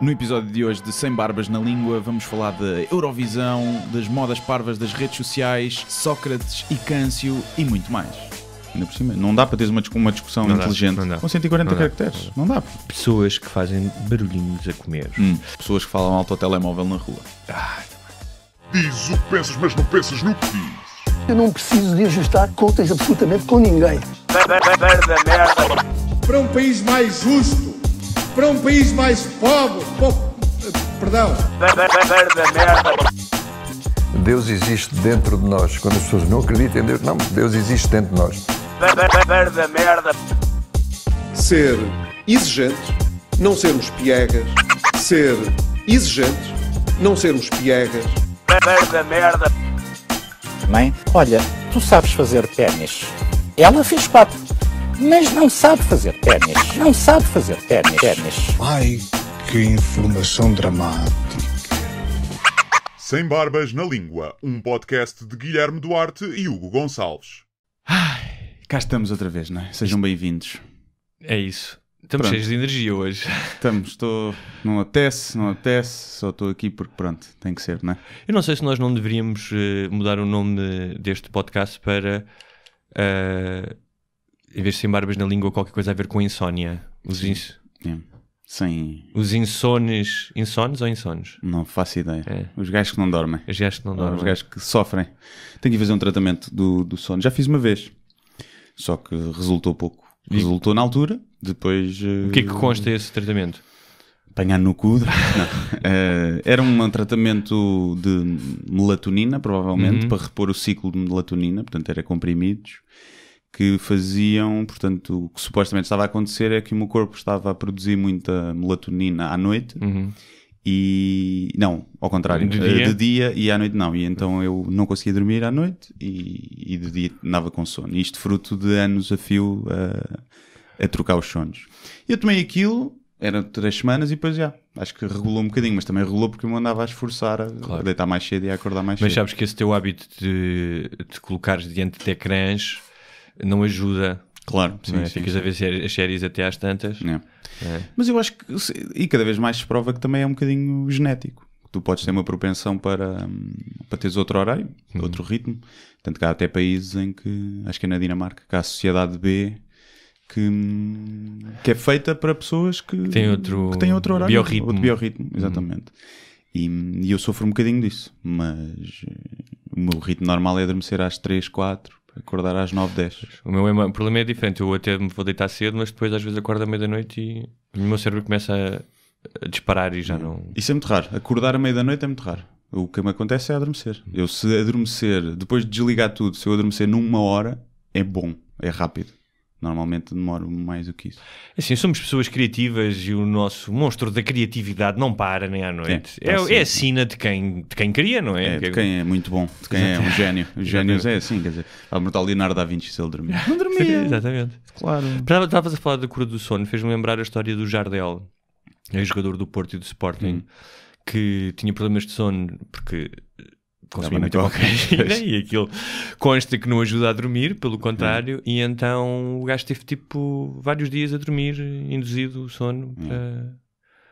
No episódio de hoje de Sem Barbas na Língua, vamos falar da Eurovisão, das modas parvas das redes sociais, Sócrates e Câncio e muito mais. Ainda por cima, não dá para teres uma, uma discussão não inteligente dá, com 140 não caracteres. Não dá. não dá. Pessoas que fazem barulhinhos a comer. Hum, pessoas que falam alto ao telemóvel na rua. Ah. Diz o que pensas, mas não pensas no que diz. Eu não preciso de ajustar contas absolutamente com ninguém. Para um país mais justo para um país mais pobre. perdão. Deus existe dentro de nós. Quando as pessoas não acreditam em Deus, não, Deus existe dentro de nós. Ser exigente, não sermos piegas. Ser exigente, não sermos piegas. Mãe, olha, tu sabes fazer ténis. Ela fez quatro mas não sabe fazer ténis. Não sabe fazer ténis. Ai, que informação dramática. Sem Barbas na Língua, um podcast de Guilherme Duarte e Hugo Gonçalves. Ai, cá estamos outra vez, não é? Sejam bem-vindos. É isso. Estamos pronto. cheios de energia hoje. Estamos, estou. Não atece, não atece, só estou aqui porque, pronto, tem que ser, não é? Eu não sei se nós não deveríamos eh, mudar o nome deste podcast para. Uh, em vez de sem barbas na língua, qualquer coisa a ver com insónia. Os ins... Sim. Os insones. Insones ou insones? Não faço ideia. É. Os gajos que não dormem. Os gajos que não dormem. Os gajos que sofrem. Tenho que fazer um tratamento do, do sono. Já fiz uma vez. Só que resultou pouco. Resultou na altura, depois. O que é que eh, consta esse tratamento? Apanhar no cu. Eh, era um tratamento de melatonina, provavelmente, uhum. para repor o ciclo de melatonina, portanto era comprimidos que faziam, portanto, o que supostamente estava a acontecer é que o meu corpo estava a produzir muita melatonina à noite. Uhum. E não, ao contrário, de eh, dia? de dia? e à noite não. E então eu não conseguia dormir à noite e, e de dia andava com sono. Isto fruto de anos a fio a, eh, a trocar os sonhos Eu tomei aquilo, eram três semanas e depois já. Acho que regulou um bocadinho, mas também regulou porque eu me andava a esforçar a, claro. deitar mais cedo e a acordar mais mas cedo. Mas sabes que esse teu hábito de, de colocares diante de ecrãs não ajuda. Claro, sim, é? sim, Ficas sim. a ver as séries até às tantas. É. É. Mas eu acho que, e cada vez mais se prova que também é um bocadinho genético. Tu podes ter uma propensão para, hum, para teres outro horário, uhum. outro ritmo. Tanto que há até países em que, acho que é na Dinamarca, que há a sociedade B que, hum, que é feita para pessoas que, que têm outro, que têm outro horário, biorritmo. outro biorritmo, uhum. exatamente. E, e, eu sofro um bocadinho disso, mas eh, o meu ritmo normal é adormecer às 3, 4 Acordar às 9, 10. O meu é, o problema é diferente. Eu até me vou deitar cedo, mas depois às vezes acordo à meia-noite e o meu cérebro começa a, a disparar e já não. Isso é muito raro. Acordar à meia-noite é muito raro. O que me acontece é adormecer. Eu, se adormecer, depois de desligar tudo, se eu adormecer numa hora, é bom, é rápido. Normalmente demoro mais do que isso. Assim, somos pessoas criativas e o nosso monstro da criatividade não para nem à noite. É, tá é, assim. é a sina de quem, de quem cria, não é? é? De é quem é muito bom, de quem Exatamente. é um gênio. Os gênios é assim, quer dizer, a mortal Leonardo da Vinci se ele dormia. Não dormia. Exatamente. Claro. Estavas a falar da cura do sono, fez-me lembrar a história do Jardel, jogador do Porto e do Sporting, hum. que tinha problemas de sono porque consumi muita cocaína e aquilo consta que não ajuda a dormir, pelo contrário, hum. e então o gajo teve tipo vários dias a dormir, induzido o sono hum. para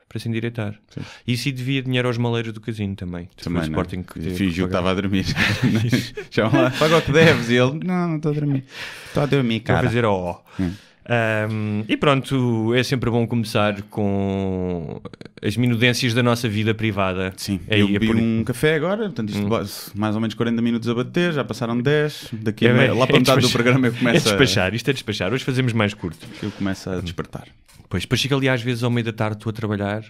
para se endireitar. Sim. Isso e devia dinheiro aos maleiros do casino também. Tipo, também, o Sporting que teve Fingiu que estava a dormir. Chama paga o que deves. E ele, não, não estou a dormir. Estou a dormir, cara. Vou fazer O. Hum. Um, e pronto, é sempre bom começar com as minudências da nossa vida privada. Sim, é eu bebi por... um café agora, portanto isto hum. mais ou menos 40 minutos a bater, já passaram 10, daqui é, meia, é lá para é metade do programa eu começo é a... É despachar, isto é despachar, hoje fazemos mais curto. Eu começo a uhum. despertar. Pois, depois chego ali às vezes ao meio da tarde estou a trabalhar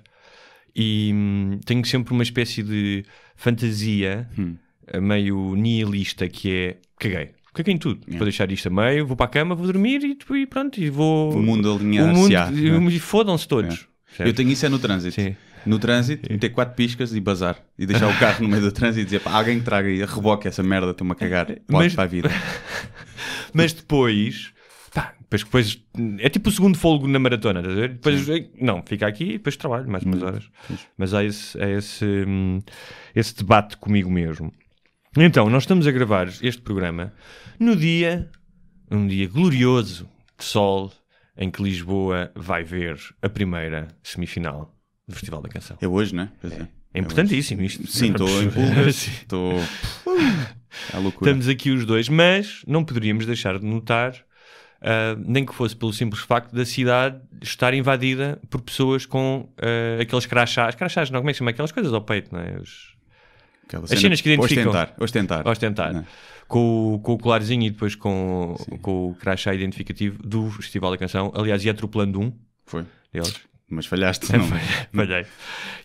e hum, tenho sempre uma espécie de fantasia hum. Eh, meio nihilista que é, caguei, Caguei em tudo. Yeah. Vou deixar isto a meio, vou para a cama, vou dormir e, e pronto. E vou. O mundo alinhar-se. O mundo, e fodam-se todos. Yeah. Eu tenho isso é no trânsito. Sim. No trânsito, meter quatro piscas e bazar. E deixar o carro no meio do trânsito e dizer pá, alguém traga e reboque essa merda, estou-me a cagar. Pode é, Mas... para a vida. Mas depois. depois, depois é tipo o segundo folgo na maratona, estás a ver? Depois, Sim. Eh, não, fica aqui e depois trabalho mais umas uhum. horas. Sim. Mas há esse, há esse, hum, esse debate comigo mesmo. Então, nós estamos a gravar este programa no dia, um dia glorioso de sol, em que Lisboa vai ver a primeira semifinal do Festival da Canção. É hoje, né? É. é. é, é importantíssimo isto. Sim, estou em Estou. É loucura. Estamos aqui os dois, mas não poderíamos deixar de notar, uh, nem que fosse pelo simples facto da cidade estar invadida por pessoas com uh, aqueles crachás. Crachás, não, como é que chama? Aquelas coisas ao peito, não é? Os Aquela As cenas que identificam. Ostentar. Ostentar. ostentar. Não. É? Com, o, com o colarzinho e depois com, com o crachá identificativo do Festival da Canção. Aliás, ia atropelando um. Foi. Deles. Mas falhaste, não? Falhei.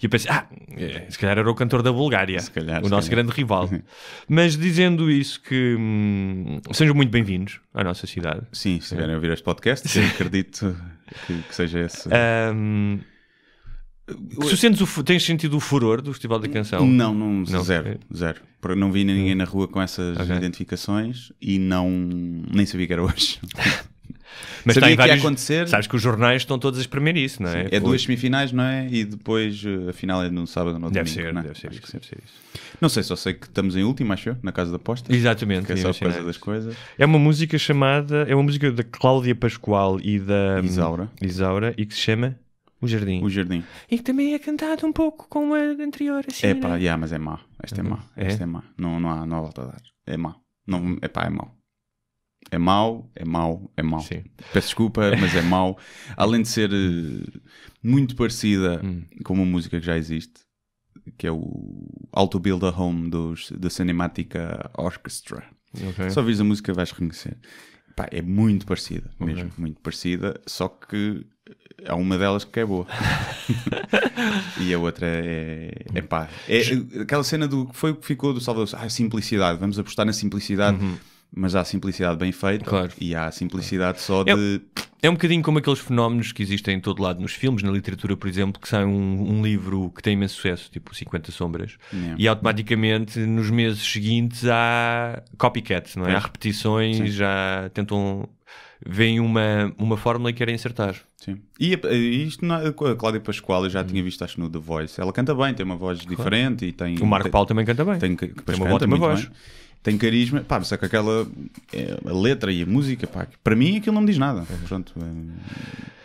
E eu pensei, ah, é, se calhar era o cantor da Bulgária. Se calhar. O se nosso calhar. grande rival. Mas dizendo isso que... Hum, sejam muito bem-vindos à nossa cidade. Sim, se estiverem a ouvir este podcast, acredito que, que, seja esse... Um, Tu sentes o, tens sentido o furor do Festival da Canção? Não, não, não. zero, zero. Porque não vi ninguém na rua com essas okay. identificações e não nem sabia que era hoje. Mas sabia vários, que ia acontecer. Sabes que os jornais estão todos a exprimir isso, não é? Sim, é Por... duas semifinais, não é? E depois eh, a final é no sábado ou no deve domingo. Ser, não é? Deve ser, isso, deve ser isso. Não sei, só sei que estamos em último, acho eu, na casa da aposta. Exatamente. Que é só coisa das coisas. É uma música chamada, é uma música da Cláudia Pascoal e da Isaura, Isaura e que se chama o Jardim. O Jardim. E que também é cantado um pouco como a anterior. Assim, é pá, né? yeah, mas é má. Esta é, é má. Esta é? é má. Não, não, há, não há volta a dar. É má. Não, é pá, é mau. É mau, é mau, é mau. Sim. Peço desculpa, mas é mau. Além de ser eh, muito parecida hum. com uma música que já existe, que é o Auto Build a Home dos, da Cinemática Orchestra. Okay. Só vês a música vais reconhecer. Pá, é muito parecida, okay. mesmo muito parecida, só que há é uma delas que é boa e a outra é, é pá. É aquela cena do que foi o que ficou do Salvador. Ah, simplicidade, vamos apostar na simplicidade. Uhum mas há a simplicidade bem feita claro. e há a simplicidade só é de. É, é, um bocadinho como aqueles fenómenos que existem em todo lado nos filmes, na literatura, por exemplo, que sai um, um livro que tem imenso sucesso, tipo 50 Sombras, é. e automaticamente nos meses seguintes há copycat, não é? é. Há repetições, já tentam vem uma, uma fórmula e querem acertar. Sim. E, e isto, não, é, a Cláudia Pascoal, eu já hum. tinha uhum. visto, acho, no The Voice. Ela canta bem, tem uma voz claro. diferente e tem. O Marco tem, Paulo também canta bem. Tem, que, tem uma ótima voz. Bem. Tem carisma, pá, só que aquela é, a letra e a música, pá, para mim aquilo não me diz nada. Uhum. Pronto, eh,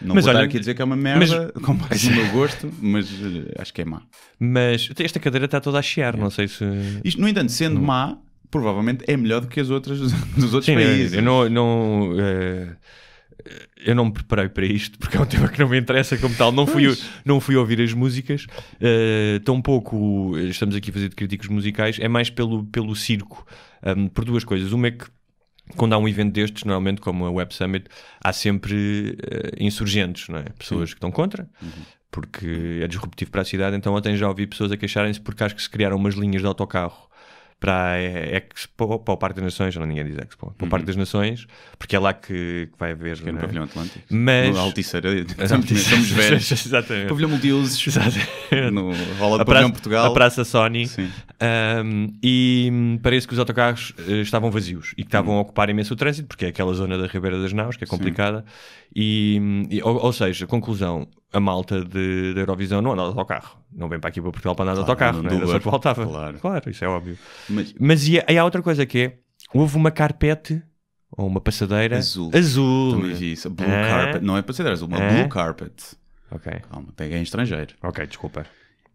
não mas vou olha, estar aqui a dizer que é uma merda, mas... com base no meu gosto, mas eh, acho que é má. Mas esta cadeira está toda a chiar, é. não sei se. Isto, no entanto, sendo hum. má, provavelmente é melhor do que as outras dos outros Sim, países. Eu, não, não uh, eu não me preparei para isto porque é um tema que não me interessa como tal. Não fui, não fui ouvir as músicas, uh, eh, tampouco eh, estamos aqui a fazer de críticos musicais, é mais pelo, pelo circo, um, ehm, por duas coisas. Uma é que quando há um evento destes, normalmente como a Web Summit, há sempre uh, insurgentes, não é? pessoas Sim. que estão contra, uhum. porque é disruptivo para a cidade. Então, ontem já ouvi pessoas a queixarem-se porque acho que se criaram umas linhas de autocarro para a Expo, para o Parque das Nações, não ninguém diz Expo, para o Parque uhum. das Nações, porque é lá que, que vai haver. Que é no é? Pavilhão Atlântico. Mas. No Alticeira, estamos, estamos velhos. Exatamente. Pavilhão Multiusos. Exatamente. No Rola do Pavilhão Portugal. A Praça Sony. Sim. Um, e hum, parece que os autocarros eh, estavam vazios e que estavam uhum. a ocupar imenso o trânsito, porque é aquela zona da Ribeira das Naus, que é complicada. Sim. E, hum, e ou, ou, seja, conclusão, a malta de, da Eurovisão não anda de autocarro. Não vem para aqui para Portugal para andar de claro, ah, autocarro, não né? era só que faltava. Claro. claro, isso é óbvio. Mas, Mas e, e há outra coisa que é: houve uma carpete ou uma passadeira azul. Azul. Também vi isso. Blue ah. carpet. Não é passadeira é azul, uma ah. blue é? carpet. Ok. Calma, tem em estrangeiro. Ok, desculpa.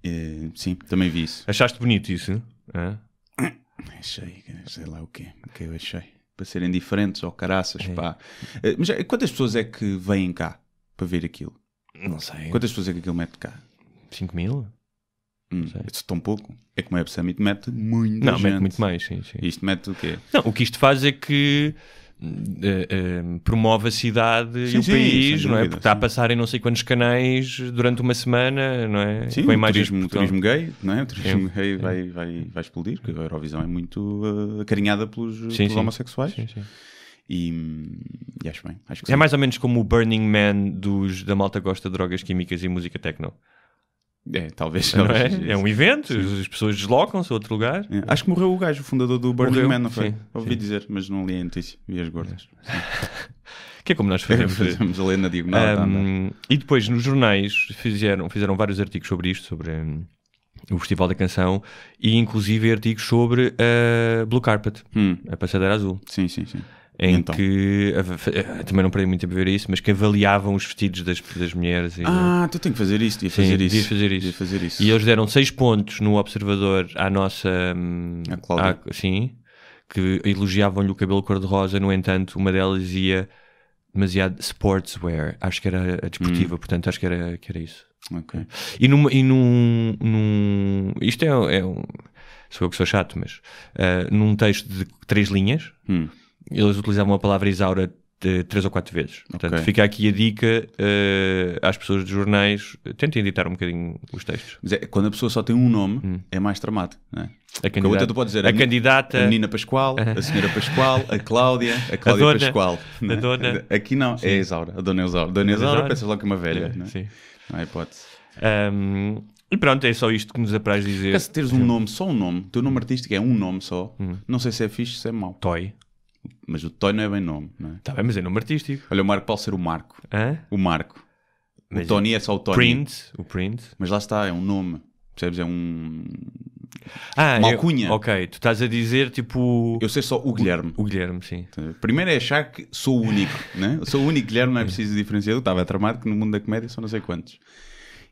Uh, sim, também vi isso. Achaste bonito isso? Ah. Achei, sei lá o quê. O que eu achei? Para serem diferentes ou oh, caraças, é. pá. Uh, mas quantas pessoas é que vêm cá para ver aquilo? Não sei. Quantas pessoas é que aquilo mete cá? 5 mil? Hum, isto tão pouco. É como o Web Summit mete muito Não, gente. mete muito mais, sim, sim. Isto mete o quê? Não, o que isto faz é que uh, uh, promove a cidade sim, e o sim, país, não é? Porque está a passar em não sei quantos canais durante uma semana, não é? Sim, Com imagens turismo, turismo gay, não é? O turismo gay Vai, vai, vai explodir, porque a Eurovisão é muito uh, acarinhada pelos, pelos homossexuais. Sim, sim. E, e acho bem. Acho é sim. mais ou menos como o Burning Man dos, da malta gosta de drogas químicas e música techno. É, talvez. Não é? é um evento, sim. as pessoas deslocam-se a outro lugar. É. Acho que morreu o gajo, o fundador do Burning morreu. Man, não foi? Sim, Ouvi sim. dizer, mas não li a notícia. Vi as gordas. É. que é como nós fazemos. fazemos a ler na diagonal. Um, tá, é? e depois, nos jornais, fizeram, fizeram vários artigos sobre isto, sobre um, o Festival da Canção, e inclusive artigos sobre a uh, Blue Carpet, hum. a passadeira azul. Sim, sim, sim em então. que eh, também não parei muito tempo a ver isso, mas que avaliavam os vestidos das, das mulheres. E, ah, tu tens que fazer isso, devia fazer, sim, isso. fazer isso. fazer isso. E eles deram 6 pontos no Observador à nossa. Hum, Cláudia. À, sim, que elogiavam-lhe o cabelo cor-de-rosa, no entanto, uma delas dizia demasiado sportswear, acho que era a desportiva, hum. portanto, acho que era, que era isso. E, num, e num, num Isto é, é um. Sou eu que sou chato, mas. Uh, num texto de três linhas. Hum eles utilizavam a palavra Isaura três ou quatro vezes. Portanto, okay. fica aqui a dica uh, às pessoas dos jornais, tentem editar um bocadinho os textos. Mas é, quando a pessoa só tem um nome, hum. é mais tramado, não é? A candidata, tu pode dizer, a, a candidata... A menina Pascoal, a senhora Pascoal, a Cláudia, a Cláudia a dona, Pascoal. A é? dona... Aqui não, é sim. é a Isaura, a dona Isaura. Dona Isaura, pensa logo que é uma velha, é, não é? Sim. Não hipótese. Um, e pronto, é só isto que nos apraz dizer. Se teres um nome, só um nome, teu nome artístico é um nome só, hum. não sei se é fixe, se é mau. Toy. Mas o Tony não é bem nome, não é? Tá bem, mas é nome artístico. Olha, o Marco pode ser o Marco. Hã? O Marco. Mas o Tony é só o Tony. Print, o Print. Mas lá está, é um nome. Percebes? É um. Ah, uma alcunha. Eu, ok, tu estás a dizer tipo. Eu sei só o Guilherme. O, o Guilherme, sim. Então, primeiro é achar que sou o único, né? Eu sou o único Guilherme, não é preciso diferenciar. Eu estava tramado que no mundo da comédia são não sei quantos.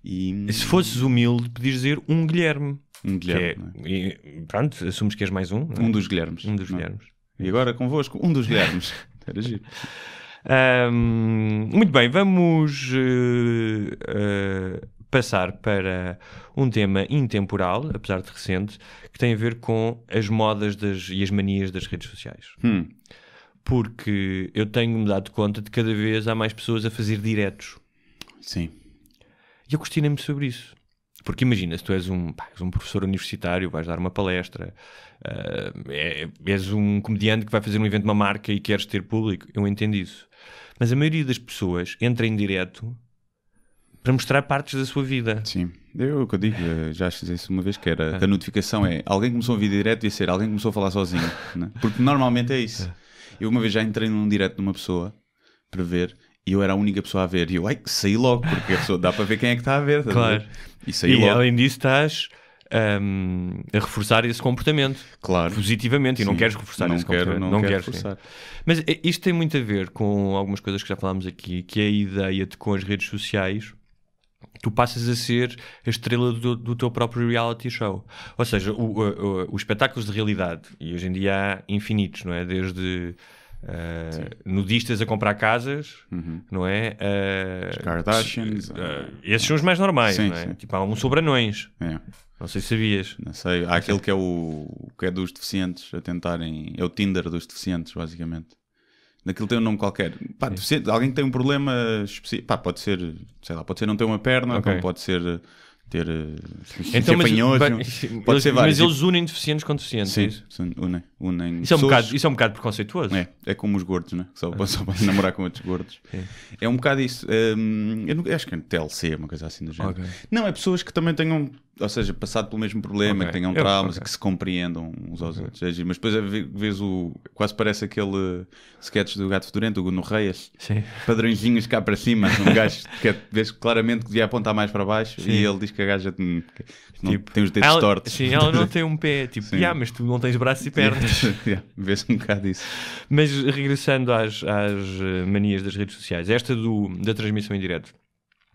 E... Se fosses humilde, podias dizer um Guilherme. Um Guilherme. É, é, E, pronto, assumes que és mais um. É? Um dos Guilhermes. Um dos não. É? Guilhermes. E agora convosco, um dos Guilhermes. Era giro. Um, muito bem, vamos uh, uh, passar para um tema intemporal, apesar de recente, que tem a ver com as modas das, e as manias das redes sociais. Hum. Porque eu tenho-me dado conta de que cada vez há mais pessoas a fazer diretos. Sim. E eu questionei-me sobre isso. Porque imagina, se tu és um, pá, és um professor universitário, vais dar uma palestra, uh, é, és um comediante que vai fazer um evento de uma marca e queres ter público, eu entendo isso. Mas a maioria das pessoas entra em direto para mostrar partes da sua vida. Sim, eu que eu digo, eh, já fiz isso uma vez que era ah. a notificação é alguém começou a ouvir direto e ia ser alguém começou a falar sozinho, né? porque normalmente é isso. Ah. Eu uma vez já entrei num direto de uma pessoa para ver e eu era a única pessoa a ver. E eu, ai, saí logo, porque a pessoa dá para ver quem é que está a ver. Tá claro. e saí e logo. além disso, estás um, a reforçar esse comportamento. Claro. Positivamente. E não queres reforçar não esse quero, comportamento. Não, não reforçar. Sim. Mas isto tem muito a ver com algumas coisas que já falámos aqui, que é a ideia de com as redes sociais tu passas a ser a estrela do, do teu próprio reality show. Ou seja, os espetáculos de realidade, e hoje em dia há infinitos, não é? Desde eh, nudistas a comprar casas, uhum. não é? Uh, os Kardashians. Uh, esses são os mais normais, sim, não é? Sim. Tipo, há um sobre anões. É. Não sei se sabias. Não sei. Há aquele que é, o, que é dos deficientes a tentarem. É o Tinder dos deficientes, basicamente. Naquilo tem um nome qualquer. Pá, alguém que tem um problema específico. Pá, pode ser, sei lá, pode ser não ter uma perna, okay. pode ser ter eh, então, mas, panhoso, assim, pode ser vários. Mas tipo eles unem deficientes com deficientes, sim, é isso? unem. unem isso, é um bocado, isso é um bocado preconceituoso. É, é como os gordos, né? só, só podem namorar com outros gordos. É. é um bocado isso. Um, eu, não, acho que é TLC, uma coisa assim do género. Okay. Não, é pessoas que também tenham ou seja, passado pelo mesmo problema, okay. que tenham traumas, okay. que se compreendam uns aos okay. outros. É mas depois é vês o. Quase parece aquele sketch do Gato Fedorento, o Guno Reis. Sim. Padrõezinhos cá para cima. Um gajo que é, vês claramente que devia apontar mais para baixo sim. e ele diz que a gaja tem, não, tipo, tem os dedos ela, tortos. Sim, ela não tem um pé. Tipo, já, yeah, mas tu não tens braços e pernas. vês um bocado isso. Mas regressando às, às eh, manias das redes sociais, esta do, da transmissão em direto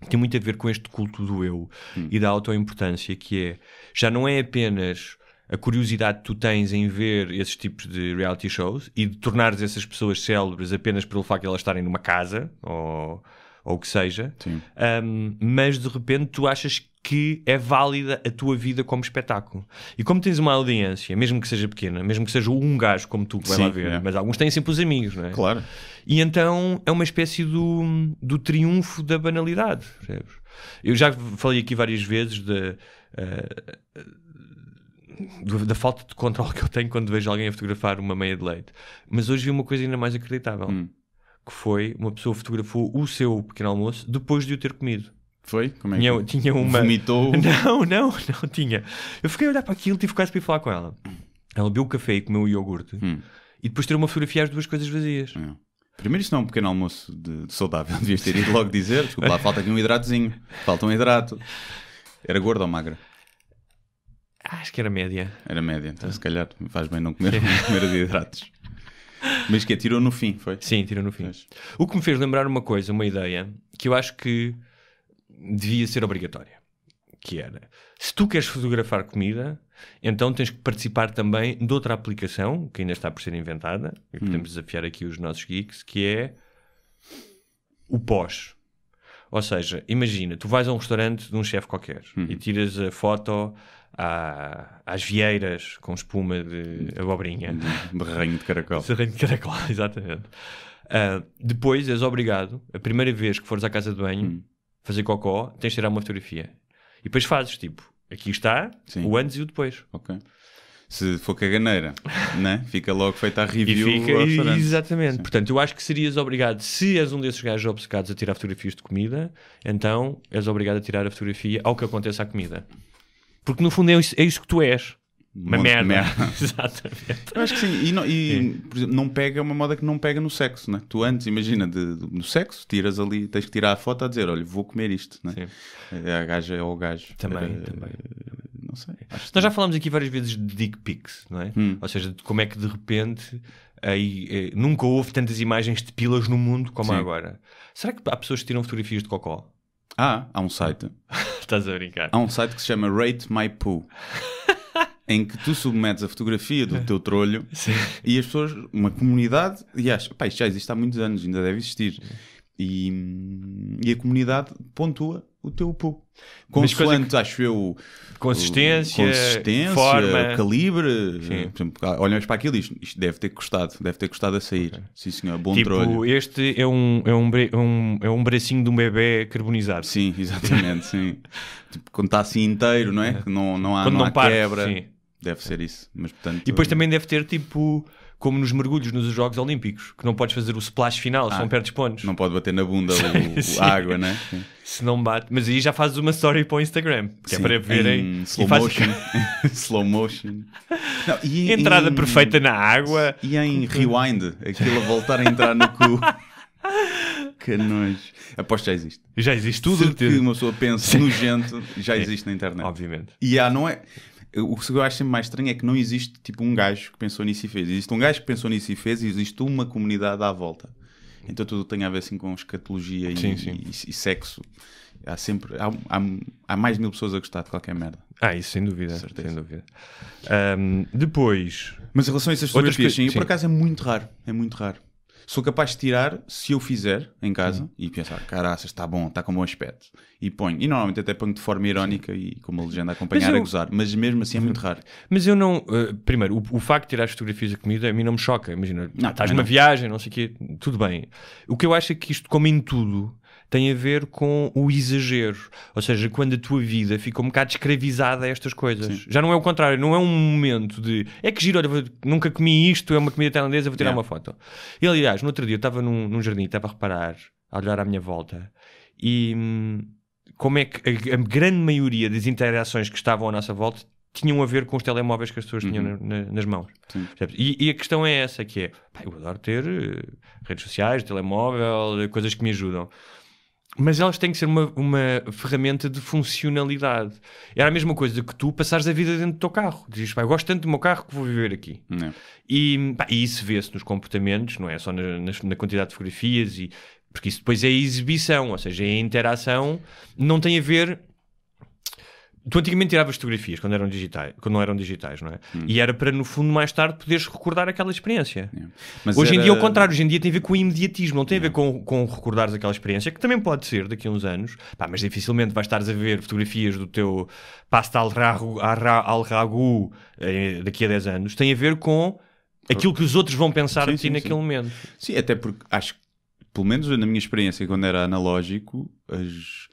tem muito a ver com este culto do eu hum. e da autoimportância, que é já não é apenas a curiosidade que tu tens em ver esses tipos de reality shows e de tornares essas pessoas célebres apenas pelo facto de elas estarem numa casa ou, ou o que seja, um, mas de repente tu achas que é válida a tua vida como espetáculo. E como tens uma audiência, mesmo que seja pequena, mesmo que seja um gajo como tu que vai Sim, lá ver, é. mas alguns têm sempre os amigos, não é? Claro. E então é uma espécie do, do triunfo da banalidade, percebes? Eu já falei aqui várias vezes de, uh, da falta de controle que eu tenho quando vejo alguém a fotografar uma meia de leite. Mas hoje vi uma coisa ainda mais acreditável. Hum. Que foi, uma pessoa fotografou o seu pequeno almoço depois de o ter comido. Foi? Como é que tinha, uma. Vomitou? Não, não, não tinha. Eu fiquei a olhar para aquilo, e tive quase para ir falar com ela. Ela bebeu o café e comeu o iogurte hum. e depois tirou uma fotografia às duas coisas vazias. É. Primeiro, isto não é um pequeno almoço de, de saudável, devias ter ido logo dizer. Desculpa, lá falta aqui um hidratozinho. Falta um hidrato. Era gorda ou magra? Ah, acho que era média. Era média, então ah. se calhar faz bem não comer, comer os hidratos. Mas que é, tirou no fim, foi? Sim, tirou no fim. O que me fez lembrar uma coisa, uma ideia, que eu acho que devia ser obrigatória. Que era, se tu queres fotografar comida, então tens que participar também de outra aplicação, que ainda está por ser inventada, e podemos hum. desafiar aqui os nossos geeks, que é o pós. Ou seja, imagina, tu vais a um restaurante de um chefe qualquer hum. e tiras a foto à, às vieiras com espuma de abobrinha. Berranho de caracol. Berranho de caracol, exatamente. Uh, depois és obrigado, a primeira vez que fores à casa de banho, hum fazer cocó, tens de tirar uma fotografia. E depois fazes, tipo, aqui está Sim. o antes e o depois. Ok. Se for caganeira, né? fica logo feita a review. E fica, exatamente. Sim. Portanto, eu acho que serias obrigado, se és um desses gajos obcecados a tirar fotografias de comida, então és obrigado a tirar a fotografia ao que acontece à comida. Porque no fundo é isso, é isso que tu és uma merda. merda. Exatamente. Eu acho que sim. E, não, e é. por exemplo, não pega uma moda que não pega no sexo, né? Tu antes, imagina, de, de, no sexo, tiras ali, tens que tirar a foto a dizer, olha, vou comer isto, né? Sim. É a gaja é o gajo. Também, Era, também. Eh, não sei. Nós que... já falámos aqui várias vezes de dick pics, não é? Hum. Ou seja, como é que de repente... Aí, eh, nunca houve tantas imagens de pilas no mundo como sim. agora. Será que há pessoas que tiram fotografias de cocó? Ah, há um site. Estás a brincar. Há um site que se chama Rate My Poo. em que tu submetes a fotografia do é. teu trolho e as pessoas, uma comunidade, e achas pá, isto já existe há muitos anos, ainda deve existir. E, e a comunidade pontua o teu pulo. Consoante, que... acho eu, consistência, consistência forma, calibre. Eh, sim. Por exemplo, olhamos para aquilo e isto, isto, deve ter custado, deve ter custado a sair. Okay. Sim, senhor, bom tipo, trolho. Este é um, é, um, um, é um bracinho de um bebê carbonizado. Sim, exatamente. sim. Tipo, quando está assim inteiro, não é? é. Não, não há, quando não, não há quebra. Sim deve ser isso. Mas, portanto, e depois também deve ter tipo como nos mergulhos nos Jogos Olímpicos, que não podes fazer o splash final, ah, são perdes pontos. Não pode bater na bunda o, água, né? Se não bate, mas aí já fazes uma story para o Instagram, que é Sim, é para verem. Hum, slow faz... motion. slow motion. Entrada em... perfeita na água. E em rewind, aquilo a voltar a entrar no cu. que nojo. Aposto já existe. Já existe tudo. Tudo que uma pessoa pensa nojento já é, existe na internet. Obviamente. E há, não é o que eu acho sempre mais estranho é que não existe tipo um gajo que pensou nisso e fez. Existe um gajo que pensou nisso e fez e existe uma comunidade à volta. Então tudo tem a ver assim com escatologia e, sim, e, e sexo. Há sempre há, há, há, mais de mil pessoas a gostar de qualquer merda. Ah, isso sem dúvida, sem dúvida. Um, depois. Mas em relação a essas fotografias, que... sim, sim. por acaso é muito raro. É muito raro. Sou capaz de tirar se eu fizer em casa Sim. Uhum. e pensar, caraças, está bom, está com bom aspecto. E ponho. E normalmente até ponho de forma irónica Sim. e com uma legenda a acompanhar eu... a gozar. Mas mesmo assim é muito uhum. raro. Mas eu não. Uh, primeiro, o, o, facto de tirar as fotografias da comida a mim não me choca. Imagina, não, estás numa viagem, não sei o quê, tudo bem. O que eu acho é que isto, como em tudo tem a ver com o exagero. Ou seja, quando a tua vida fica um bocado escravizada a estas coisas. Sim. Já não é o contrário, não é um momento de é que giro, olha, nunca comi isto, é uma comida tailandesa, vou tirar yeah. uma foto. E aliás, no outro dia eu estava num, num jardim, estava a reparar, a olhar à minha volta e. Hum, como é que a, a, grande maioria das interações que estavam à nossa volta tinham a ver com os telemóveis que as pessoas tinham uhum. na, na, nas mãos. E, e, a questão é essa, que é, pá, eu adoro ter eh, redes sociais, telemóvel, eh, coisas que me ajudam mas elas têm que ser uma, uma ferramenta de funcionalidade. Era a mesma coisa que tu passares a vida dentro do teu carro. Dizes, pá, eu gosto tanto do meu carro que vou viver aqui. É. E, pá, e, isso vê-se nos comportamentos, não é só na, na, na quantidade de fotografias, e, porque isso depois é exibição, ou seja, é interação, não tem a ver Tu antigamente tiravas fotografias quando, eram digitais, quando não eram digitais, não é? Hum. E era para, no fundo, mais tarde poderes recordar aquela experiência. Yeah. É. hoje era... em dia é o contrário, hoje em dia tem a ver com o imediatismo, não tem yeah. a ver é. com, com recordares aquela experiência, que também pode ser daqui a uns anos, pá, mas dificilmente vais estar a ver fotografias do teu pasta al ragu, al eh, -ragu daqui a 10 anos, tem a ver com aquilo que os outros vão pensar sim, de ti sim, naquele sim. momento. Sim, até porque acho que, pelo menos na minha experiência, quando era analógico, as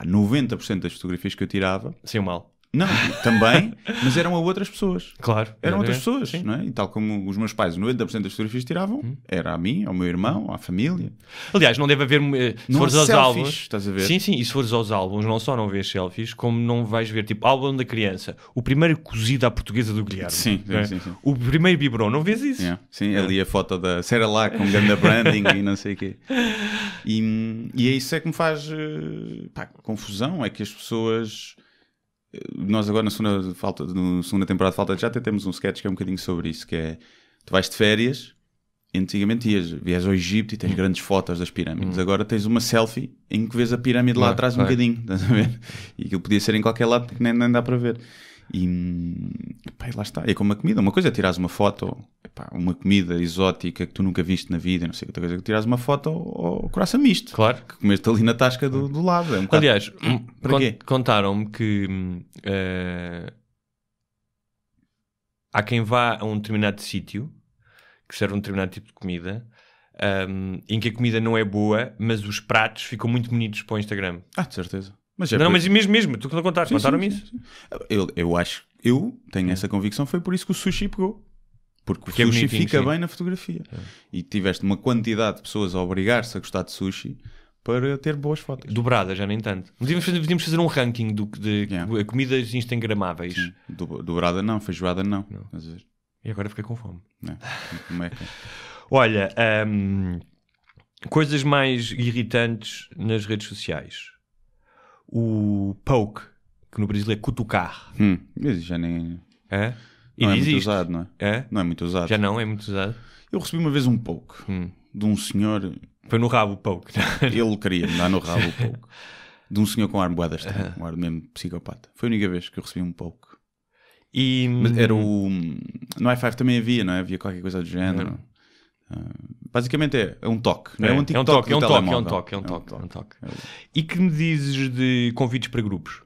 pá, 90% das fotografias que eu tirava. sem mal. Não, também, mas eram a outras pessoas. Claro. Eram outras ver. pessoas, Sim. não é? E tal como os meus pais, 90% das fotografias tiravam, hum. era a mim, ao meu irmão, à família. Aliás, não deve haver. Eh, se não fores aos selfies, álbuns. Estás a ver? Sim, sim, e se fores aos álbuns, não só não vês selfies, como não vais ver, tipo, álbum da criança, o primeiro cozido à portuguesa do Guilherme. Sim, é? sim, é? sim, sim, O primeiro biberon, não vês isso? Yeah. Sim, é. ali a foto da Sarah lá com grande branding e não sei o quê. E, e é isso é que me faz eh, pá, confusão, é que as pessoas nós agora na segunda, falta, na segunda temporada de Falta de até temos um sketch que é um bocadinho sobre isso, que é... Tu vais de férias, antigamente ias, vias ao Egito e tens grandes fotos das pirâmides. Uhum. Agora tens uma selfie em que vês a pirâmide lá ah, atrás um é. bocadinho, estás a ver? E aquilo podia ser em qualquer lado porque nem, nem dá para ver. E epá, lá está. É como a comida. Uma coisa é tirares uma foto, epá, uma comida exótica que tu nunca viste na vida, não sei outra coisa é que tirares uma foto ao coração misto. Claro. Que comeste ali na tasca do, do lado. É um bocado... Aliás, contaram-me que uh, há quem vá a um determinado sítio que serve um determinado tipo de comida. Um, ehm, em que a comida não é boa, mas os pratos ficam muito bonitos para o Instagram. Ah, de certeza. Mas é não, por... mas mesmo, mesmo, tu que não contaste, contaram-me isso. Eu, eu acho, eu tenho essa convicção, foi por isso que o sushi pegou. Porque, porque o é sushi é fica sim. bem na fotografia. É. E tiveste uma quantidade de pessoas a obrigar-se a gostar de sushi para ter boas fotos. Dobrada, já nem tanto. Podíamos fazer, podíamos fazer um ranking do, de yeah. comidas instagramáveis. Sim. Do, dobrada não, feijoada não. não. E agora fiquei com fome. É. Que... Olha, um, coisas mais irritantes nas redes sociais o poke, que no Brasil é cutucar. Hum, mas já nem. É? Não é muito usado, não é? é? Não é muito usado. Já não é muito usado. Eu recebi uma vez um poke hum. de um senhor. Foi no rabo o poke. Ele queria me dar no rabo o poke. De um senhor com ar boadas, um ar mesmo psicopata. Foi a única vez que eu recebi um poke. E... Mas era hum, o. No i5 também havia, não é? Havia qualquer coisa do género. Não. Ah, basicamente é, é um toque, não é? é, é um TikTok é, é um toque, é um toque, é um toque, é um é toque. E que me dizes de convites para grupos?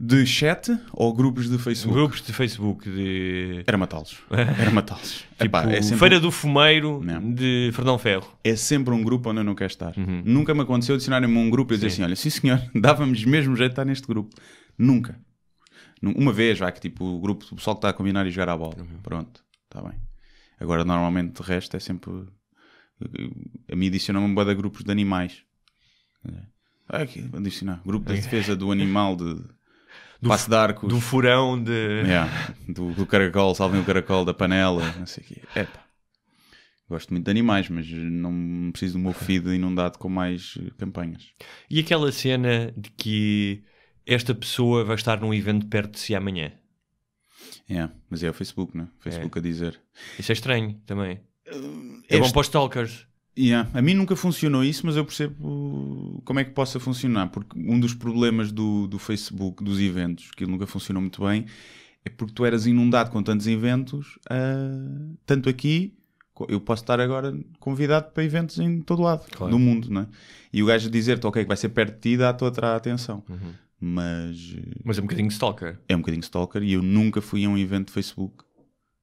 De chat ou grupos de Facebook? Grupos de Facebook de... Era matá-los. Era matá-los. tipo, é sempre... Feira do Fumeiro não. de Fernão Ferro. É sempre um grupo onde eu não quero estar. Uhum. Nunca me aconteceu adicionarem-me um grupo e dizer assim, olha, sim senhor, dávamos mesmo jeito de estar neste grupo. Nunca. Uma vez, vai, que tipo, o grupo, o pessoal que está a combinar e jogar a bola. Uhum. Pronto, está bem. Agora, normalmente, de resto, é sempre. Eh, a mim adiciona uma de grupos de animais. Ah, aqui, vou adicionar. Grupo de defesa do animal de. Do, passo de arcos. Do furão de. Yeah, do, do, caracol, salvem o caracol da panela, não sei o quê. Epa. Gosto muito de animais, mas não preciso do meu feed inundado com mais campanhas. E aquela cena de que esta pessoa vai estar num evento perto de si amanhã? Yeah, mas é o Facebook, né? Facebook é. a dizer. Isso é estranho também. Uh, é, bom para os stalkers. Yeah. A mim nunca funcionou isso, mas eu percebo como é que possa funcionar, porque um dos problemas do, do Facebook, dos eventos, que ele nunca funcionou muito bem, é porque tu eras inundado com tantos eventos, uh, tanto aqui, eu posso estar agora convidado para eventos em todo lado claro. do mundo, né? E o gajo dizer-te, ok, que vai ser perto de ti, dá-te outra atenção. Uhum. Mas. Eh, mas é um bocadinho stalker. É um bocadinho stalker e eu nunca fui a um evento de Facebook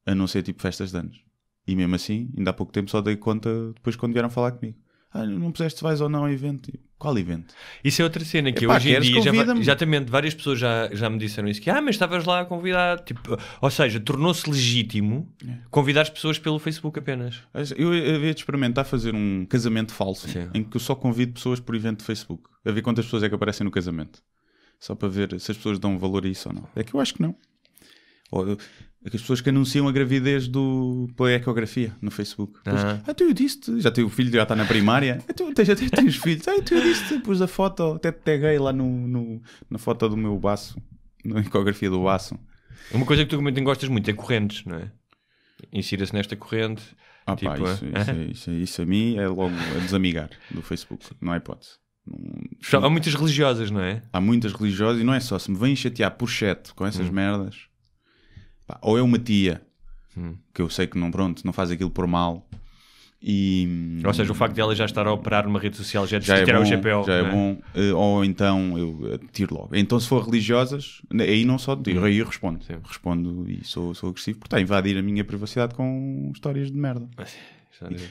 a não ser tipo festas de anos. E mesmo assim, ainda há pouco tempo só dei conta depois quando vieram falar comigo. Ah, não puseste vais ou não a evento? Tipo, qual evento? Isso é outra cena que Epá, eu hoje em dia já, exatamente várias pessoas já, já me disseram isso que ah, mas estavas lá a convidar, tipo, ou seja, tornou-se legítimo é. convidar as pessoas pelo Facebook apenas. Eu havia de experimentar fazer um casamento falso Sim. em que eu só convido pessoas por evento de Facebook, a ver quantas pessoas é que aparecem no casamento só para ver se as pessoas dão valor a isso ou não. É que eu acho que não. Ou, é as pessoas que anunciam a gravidez do, pela ecografia no Facebook. ah. ah, tu então disse, já teu filho já está na primária. ah, tu então, já tens, tens filhos. Ah, tu então disse, pus a foto, até te peguei lá no, no, na foto do meu baço, na ecografia do baço. Uma coisa que tu também gostas muito é correntes, não é? Insira-se nesta corrente. Ah, tipo, pá, isso, ah. isso, é, isso, é, isso, a mim é logo a desamigar do Facebook, não há hipótese. Há muitas religiosas, não é? Há muitas religiosas e não é só. Se me vêm chatear por chat com essas hum. merdas, pá, ou é uma tia hum. que eu sei que não, pronto, não faz aquilo por mal. E, ou seja, o facto de ela já estar a operar numa rede social já, é já é tirar bom, o chapéu. Já é? é? bom. Eh, ou então eu eh, tiro logo. Então, se for religiosas, aí não só tiro, hum. aí eu respondo. Sim. Respondo e sou, sou agressivo porque está a invadir a minha privacidade com histórias de merda. Mas...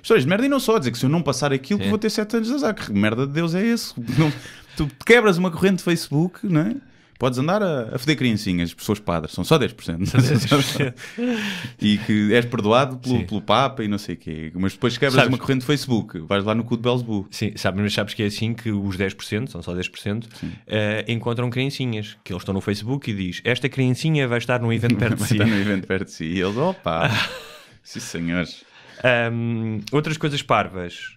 Histórias de merda e não só, dizer que se eu não passar aquilo que vou ter 7 anos de azar, que merda de Deus é esse? Não, tu quebras uma corrente de Facebook, não é? Podes andar a, a foder criancinhas, pessoas padres, são só 10%. Só 10%. e que és perdoado pelo, pelo Papa e não sei o quê. Mas depois quebras sabes, uma corrente de Facebook, vais lá no cu de Belzebu. Sim, sabes, mas sabes que é assim que os 10%, são só 10%, uh, eh, encontram criancinhas, que eles estão no Facebook e diz esta criancinha vai estar num evento perto de si. vai estar num evento perto de si. E eles, opa, sim senhores. Um, outras coisas parvas.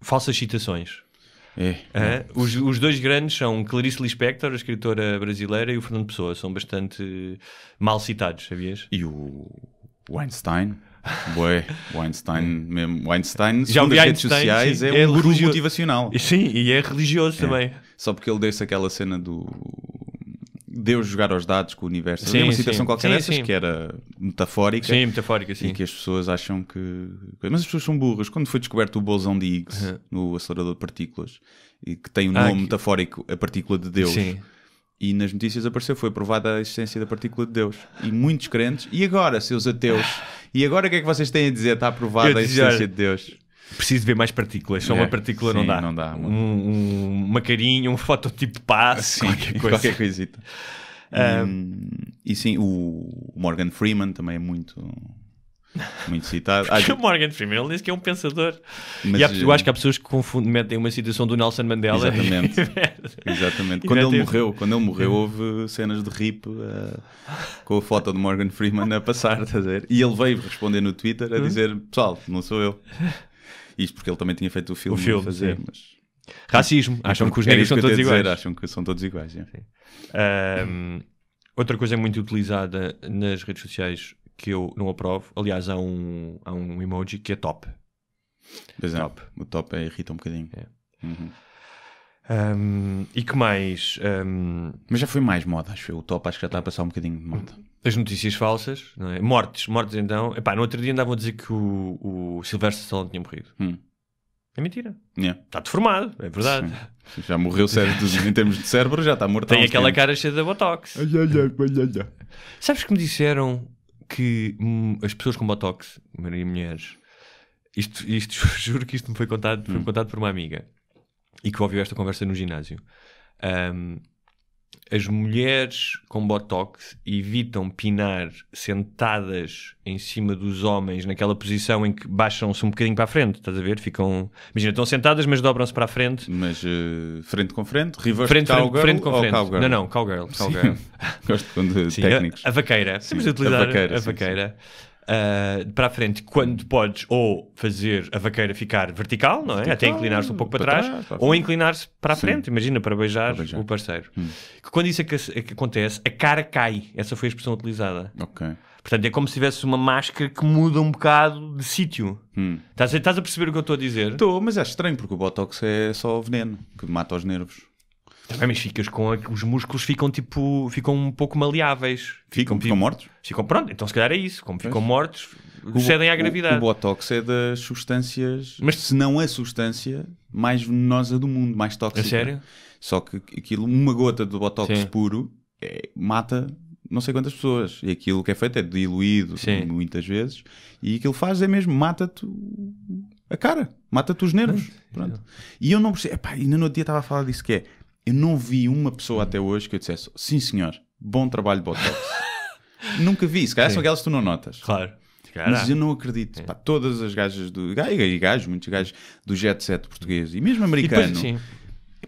Falsas citações. É, é, Os, os, dois grandes são Clarice Lispector, a escritora brasileira, e o Fernando Pessoa. São bastante mal citados, sabias? E o Einstein. Bué, o Einstein é. mesmo. Weinstein, Einstein, Já o redes sociais, sim, é, é um guru motivacional. Sim, e é religioso é. também. Só porque ele deu-se aquela cena do Deus jogar aos dados com o universo. Sim, uma situação sim. qualquer sim, dessas sim. que era metafórica. Sim, metafórica, sim. E que as pessoas acham que. Mas as pessoas são burras. Quando foi descoberto o bolsão de Higgs uhum. no acelerador de partículas, e que tem o um ah, nome que... metafórico, a partícula de Deus. Sim. E nas notícias apareceu, foi provada a existência da partícula de Deus. E muitos crentes, e agora, seus ateus? E agora o que é que vocês têm a dizer? Está aprovada a existência de Deus. Preciso ver mais partículas, só é, uma partícula sim, não dá. Não dá um, um, uma carinha, um fototipo passe, qualquer coisa. Qualquer coisita. Um, hum, e sim, o Morgan Freeman também é muito, muito citado. Porque ah, o Morgan Freeman ele disse que é um pensador. Mas, e há, eu eh, acho que há pessoas que confundem, metem uma citação do Nelson Mandela. Exatamente. E... exatamente. Quando, ele morreu, quando ele morreu, houve cenas de rip uh, com a foto do Morgan Freeman a passar, a dizer. E ele veio responder no Twitter a hum? dizer: Pessoal, não sou eu. Isto porque ele também tinha feito o filme. O filme, fazer, mas... Racismo. Acham então, que os negros são todos dizer, iguais. Acham que são todos iguais, um, Outra coisa muito utilizada nas redes sociais que eu não aprovo, aliás, há um, há um emoji que é top. Pois é, top. É, o top é, irrita um bocadinho. É. Uhum. Um, e que mais? Um... Mas já foi mais moda, acho eu. O top acho que já está a passar um bocadinho de moda. As notícias falsas, não é? Mortes, mortes então. Epá, no outro dia andavam a dizer que o, o Sylvester Stallone tinha morrido. Hum. É mentira. Yeah. Está deformado, é verdade. Sim. Já morreu certo, em termos de cérebro, já está morto. Tem aquela tempo. cara cheia de botox. Ai, ai, ai, Sabes que me disseram que hum, as pessoas com botox, mulheres, isto, isto juro que isto me foi contado, hum. foi contado por uma amiga e que ouviu esta conversa no ginásio. Um, as mulheres com botox evitam pinar sentadas em cima dos homens, naquela posição em que baixam-se um bocadinho para a frente, estás a ver? Ficam. Imagina, estão sentadas, mas dobram-se para a frente. Mas uh, frente com frente, reverse frente, cowgirl frente, frente com frente. Cowgirl? Não, não, cowgirl. cowgirl. Gosto quando técnicos. A, vaqueira. Sim, Temos de a vaqueira. A vaqueira. Sim, sim uh, para a frente quando podes ou fazer a vaqueira ficar vertical, não é? Vertical, Até inclinar-se um pouco para, trás, trás ou inclinar-se para a frente, Sim. imagina, para beijar, para beijar. o parceiro. Hum. Quando isso acontece, a cara cai. Essa foi a expressão utilizada. Ok. Portanto, é como se tivesse uma máscara que muda um bocado de sítio. Hum. Estás, a, estás a perceber o que eu estou a dizer? Estou, mas é estranho, porque o Botox é só veneno, que mata os nervos. Também, mas ficas com os músculos ficam tipo, ficam um pouco maleáveis. Ficam, ficam, tipo ficam mortos? Ficam, pronto, então se calhar é isso. Como ficam pois. mortos, o, cedem à gravidade. O, o, Botox é das substâncias, mas se não a substância mais venenosa do mundo, mais tóxica. É sério? Só que aquilo, uma gota de Botox Sim. puro é, mata não sei quantas pessoas. E aquilo que é feito é diluído Sim. muitas vezes. E aquilo faz é mesmo, mata-te a cara, mata-te os nervos. Pronto. É. E eu não percebo, epá, ainda no outro dia estava a falar disso que é eu não vi uma pessoa até hoje que eu dissesse, sim senhor, bom trabalho de Botox. Nunca vi, se calhar são aquelas que tu não notas. Claro. Caramba. Mas eu não acredito. É. Pá, todas as gajas do. E gajos, muitos gajos do jet set português e mesmo americano. E depois,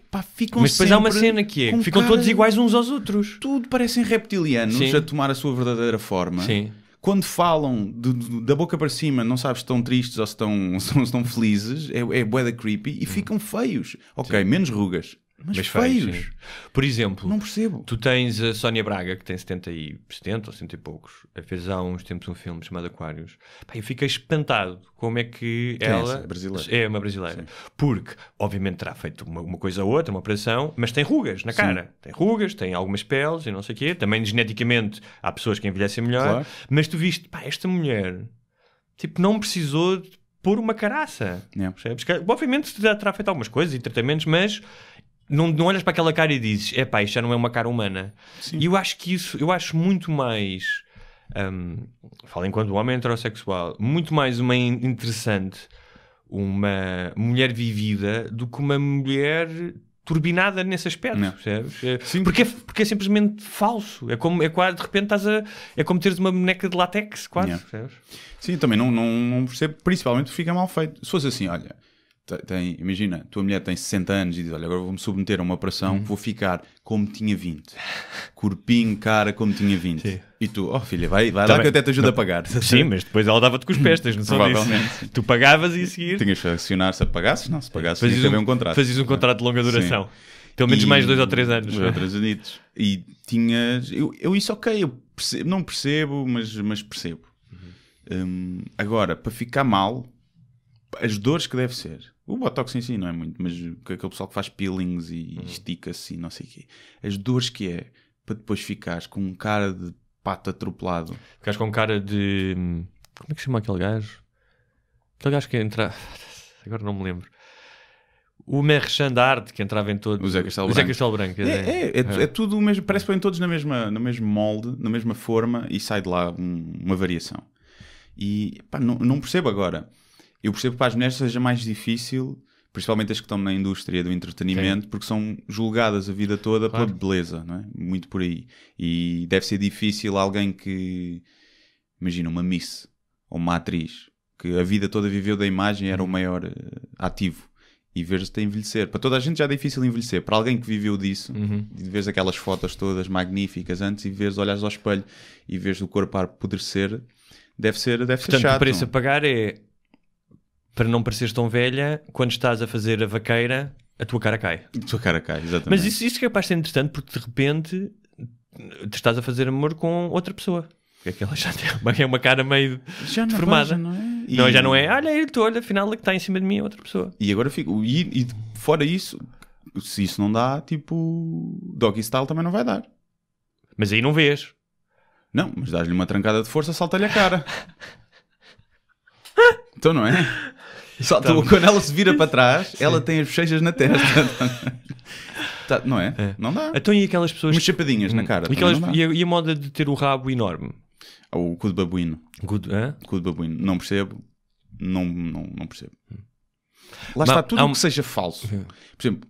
Pá, ficam Mas depois há uma cena que é, ficam cara... todos iguais uns aos outros. Tudo parecem reptilianos sim. a tomar a sua verdadeira forma. Sim. Quando falam de, de, da boca para cima, não sabes se estão tristes ou se estão, se estão felizes, é, é bué da creepy e hum. ficam feios. Ok, sim. menos rugas. Mas, mas feios. feios Por exemplo, não percebo. Tu tens a Sónia Braga, que tem 70 e 70 ou 70 e poucos, fez há uns tempos um filme chamado Aquários. Pá, eu fiquei espantado como é que é ela é, é, uma brasileira. Sim. Porque, obviamente, terá feito uma, uma, coisa ou outra, uma operação, mas tem rugas na Sim. cara. Tem rugas, tem algumas peles e não sei o quê. Também geneticamente há pessoas que envelhecem melhor. Claro. Mas tu viste, pá, esta mulher tipo, não precisou de pôr uma caraça. Yeah. É. Obviamente terá feito algumas coisas e tratamentos, mas não, não olhas para aquela cara e dizes, é pá, isto já não é uma cara humana. Sim. E eu acho que isso, eu acho muito mais. Um, falo enquanto homem heterossexual, muito mais uma interessante uma mulher vivida do que uma mulher turbinada nesse aspecto, não. percebes? É, porque, é, porque é simplesmente falso. É como, é quase, de repente, estás a, é como teres uma boneca de látex, quase, Sim, também não, não, não, percebo, principalmente porque fica mal feito. Se fosse assim, olha, tem, imagina, tua mulher tem 60 anos e diz: Olha, agora vou-me submeter a uma operação, uhum. vou ficar como tinha 20. Corpinho, cara, como tinha 20. Sim. E tu, oh filha, vai, vai tá lá que eu até te ajudo não. a pagar. Sim, mas depois ela dava-te com os pés, tens noção disso. Tu pagavas e a seguir. Tinhas que acionar se apagasses? Não, se pagasses, fazias um, um, contrato. Fazias um contrato de longa duração. Sim. Pelo menos e... mais dois ou três anos. Dois é? três anos. E tinhas. Eu, eu isso, ok, eu percebo, não percebo, mas, mas percebo. Uhum. Hum, agora, para ficar mal, as dores que deve ser o Botox em si não é muito, mas aquele pessoal que faz peelings e uhum. estica-se e não sei o quê. As dores que é para depois ficares com um cara de pato atropelado. Ficares com um cara de. Como é que se chama aquele gajo? Aquele gajo que entra. Agora não me lembro. O Merchan Arte, que entrava em todos. O Zé Castelo Branco. Castelo Branco é, é, é, é, tudo o mesmo. Parece que põem todos na mesma, no mesmo molde, na mesma forma e sai de lá um, uma variação. E pá, não, não percebo agora. Eu percebo que para as mulheres seja mais difícil, principalmente as que estão na indústria do entretenimento, Sim. porque são julgadas a vida toda claro. pela beleza, não é? Muito por aí. E deve ser difícil alguém que. Imagina, uma Miss ou uma atriz que a vida toda viveu da imagem, era o uhum. maior uh, ativo. E ver-te a envelhecer. Para toda a gente já é difícil envelhecer. Para alguém que viveu disso, uhum. ver aquelas fotos todas magníficas antes e vês, olhares ao espelho e veres o corpo a apodrecer, deve ser, deve Portanto, ser chato. O preço é? a pagar é para não pareceres tão velha, quando estás a fazer a vaqueira, a tua cara cai. A tua cara cai, exatamente. Mas isso, isso é capaz de ser interessante porque de repente te estás a fazer amor com outra pessoa. Porque é aquela já tem uma, é uma cara meio já não deformada. já não é. E... Não, já não é. Olha, eu estou, olha, afinal, que está em cima de mim é outra pessoa. E agora fico. E, e fora isso, se isso não dá, tipo. Doggy Style também não vai dar. Mas aí não vês. Não, mas dás-lhe uma trancada de força, salta-lhe a cara. então não é? Só tá tu, quando ela se vira para trás, Sim. ela tem as bochechas na testa. tá, não é? é? Não dá. Então e aquelas pessoas. Umas chapadinhas hum. na cara. E, aquelas... e, a, e a moda de ter o rabo enorme? Ou o cu de babuíno. Good, é? Cu de babuíno. Não percebo. Não, não, não percebo. Hum. Lá Mas, está tudo um... que seja falso. Hum. Por exemplo,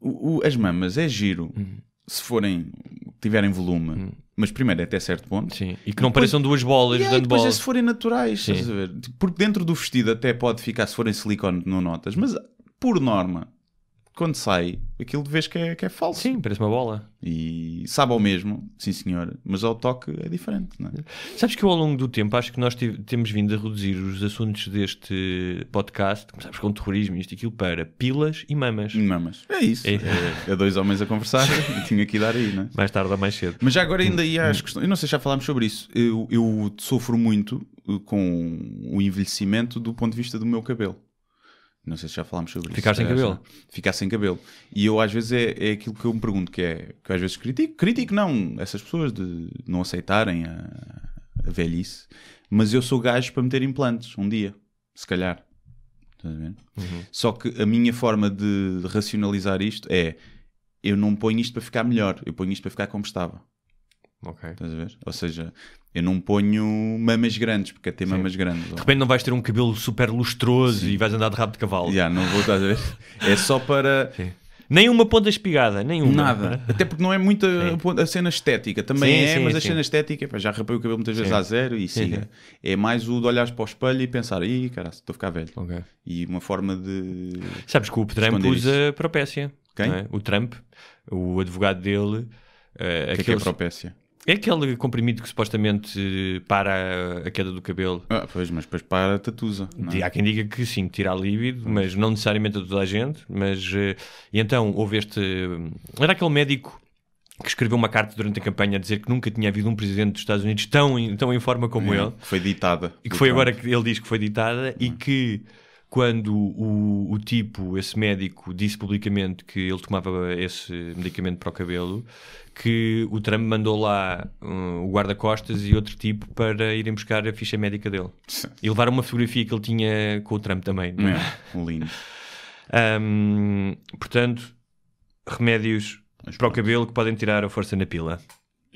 o, o, as mamas é giro uhum. se forem, tiverem volume. Uhum mas primeiro é até certo ponto. Sim, e que não depois, pareçam duas bolas yeah, dando bolas. depois é se forem naturais, estás a ver? Porque dentro do vestido até pode ficar se forem silicone, não notas, mas por norma, quando sai, aquilo vês que é, que é falso. Sim, parece uma bola. E sabe ao mesmo, sim senhor, mas ao toque é diferente, não é? Sabes que eu, ao longo do tempo acho que nós temos vindo a reduzir os assuntos deste podcast, começámos com terrorismo e isto e aquilo, para pilas e mamas. Mamas. É isso. É. é, é, dois homens a conversar e tinha que dar aí, não é? Mais tarde ou mais cedo. Mas já agora ainda ia às hum. questões. Eu não sei se já falámos sobre isso. Eu, eu sofro muito com o envelhecimento do ponto de vista do meu cabelo. Não sei se já falámos sobre Ficar isso. Ficar sem cabelo. Ficar sem cabelo. E eu às vezes é, é aquilo que eu me pergunto, que é que eu às vezes critico, critico não, essas pessoas de não aceitarem a, a velhice, mas eu sou gajo para meter implantes um dia, se calhar. Uhum. Só que a minha forma de racionalizar isto é eu não ponho isto para ficar melhor, eu ponho isto para ficar como estava. Ok. Estás a ver? Ou seja, eu não ponho mamas grandes, porque é ter mamas grandes. De repente não vais ter um cabelo super lustroso Sim. e vais andar de rabo de cavalo. Já, não vou, estás a ver? É só para. Sim. Nem uma ponta espigada, nenhuma. Nada. Até porque não é muito a, a cena estética. Também sim, é, sim, mas a cena estética, pá, já rapei o cabelo muitas vezes a zero e siga. É mais o de olhares para o espelho e pensar, ih, cara, estou a ficar velho. Okay. E uma forma de. Sabes que o Trump usa isso. propécia. Quem? É? O Trump, o advogado dele. Uh, o que aqueles... é, que é propécia? É aquele comprimido que supostamente eh, para a queda do cabelo. Ah, pois, mas depois para a tatuza. É? Há quem diga que sim, tira a líbido, mas não necessariamente a toda a gente. Mas, eh, e então houve este. Eh, era aquele médico que escreveu uma carta durante a campanha a dizer que nunca tinha havido um presidente dos Estados Unidos tão, tão em forma como é, ele. Que foi ditada. E que foi agora que ele diz que foi ditada e hum. que quando o, o, tipo, esse médico, disse publicamente que ele tomava esse medicamento para o cabelo, que o Trump mandou lá um, o guarda-costas e outro tipo para irem buscar a ficha médica dele. E levaram uma fotografia que ele tinha com o Trump também. Não é? é lindo. um, portanto, remédios Mas para pronto. o cabelo que podem tirar a força na pila.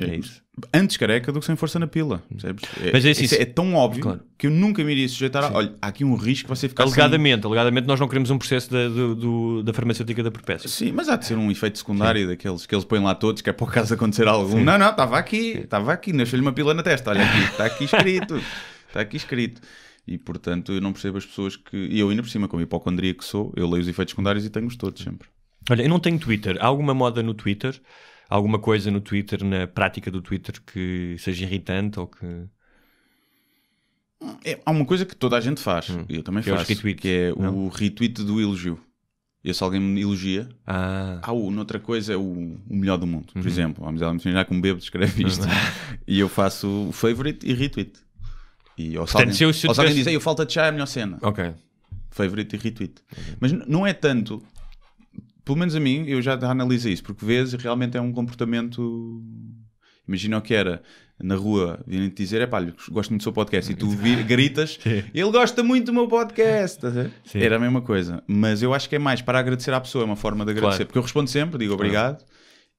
É, é isso. Antes careca do que sem força na pila. Hum. Percebes? É, mas é, assim, isso, é tão óbvio claro. que eu nunca me iria sujeitar a. Sim. Olha, há aqui um risco que vai ser ficar alegadamente, sem... alegadamente, nós não queremos um processo da, do, do, da farmacêutica da perpétua. Sim, mas há de ser um efeito secundário Sim. daqueles que eles põem lá todos, que é para o caso acontecer algum. Sim. Não, não, estava aqui, estava aqui, nasceu-lhe uma pila na testa. Olha aqui, está aqui escrito, está aqui escrito. E portanto, eu não percebo as pessoas que. E eu ainda por cima, como hipocondria que sou, eu leio os efeitos secundários e tenho-os todos sempre. Olha, eu não tenho Twitter. Há alguma moda no Twitter? alguma coisa no Twitter, na prática do Twitter, que seja irritante ou que. É, há uma coisa que toda a gente faz, hum. eu também que é faço, é retweet, que é não? o retweet do elogio. Eu, se alguém me elogia, ah. há ah, o, noutra coisa é o, o melhor do mundo. Por uhum. exemplo, vamos imaginar com um bebê escreve isto e eu faço o favorite e retweet. E, ou se Portanto, alguém, se eu, se ou se alguém tivesse... diz, eu falta chá é a melhor cena. Ok. Favorite e retweet. Okay. Uhum. Mas não é tanto pelo menos a mim, eu já analisei isso, porque vês realmente é um comportamento. Imagina o que era na rua, virem-te dizer: é pá, gosto muito do seu podcast, e tu vir, gritas, ele gosta muito do meu podcast. Sim. Era a mesma coisa, mas eu acho que é mais para agradecer à pessoa, é uma forma de agradecer, claro. porque eu respondo sempre, digo obrigado, claro.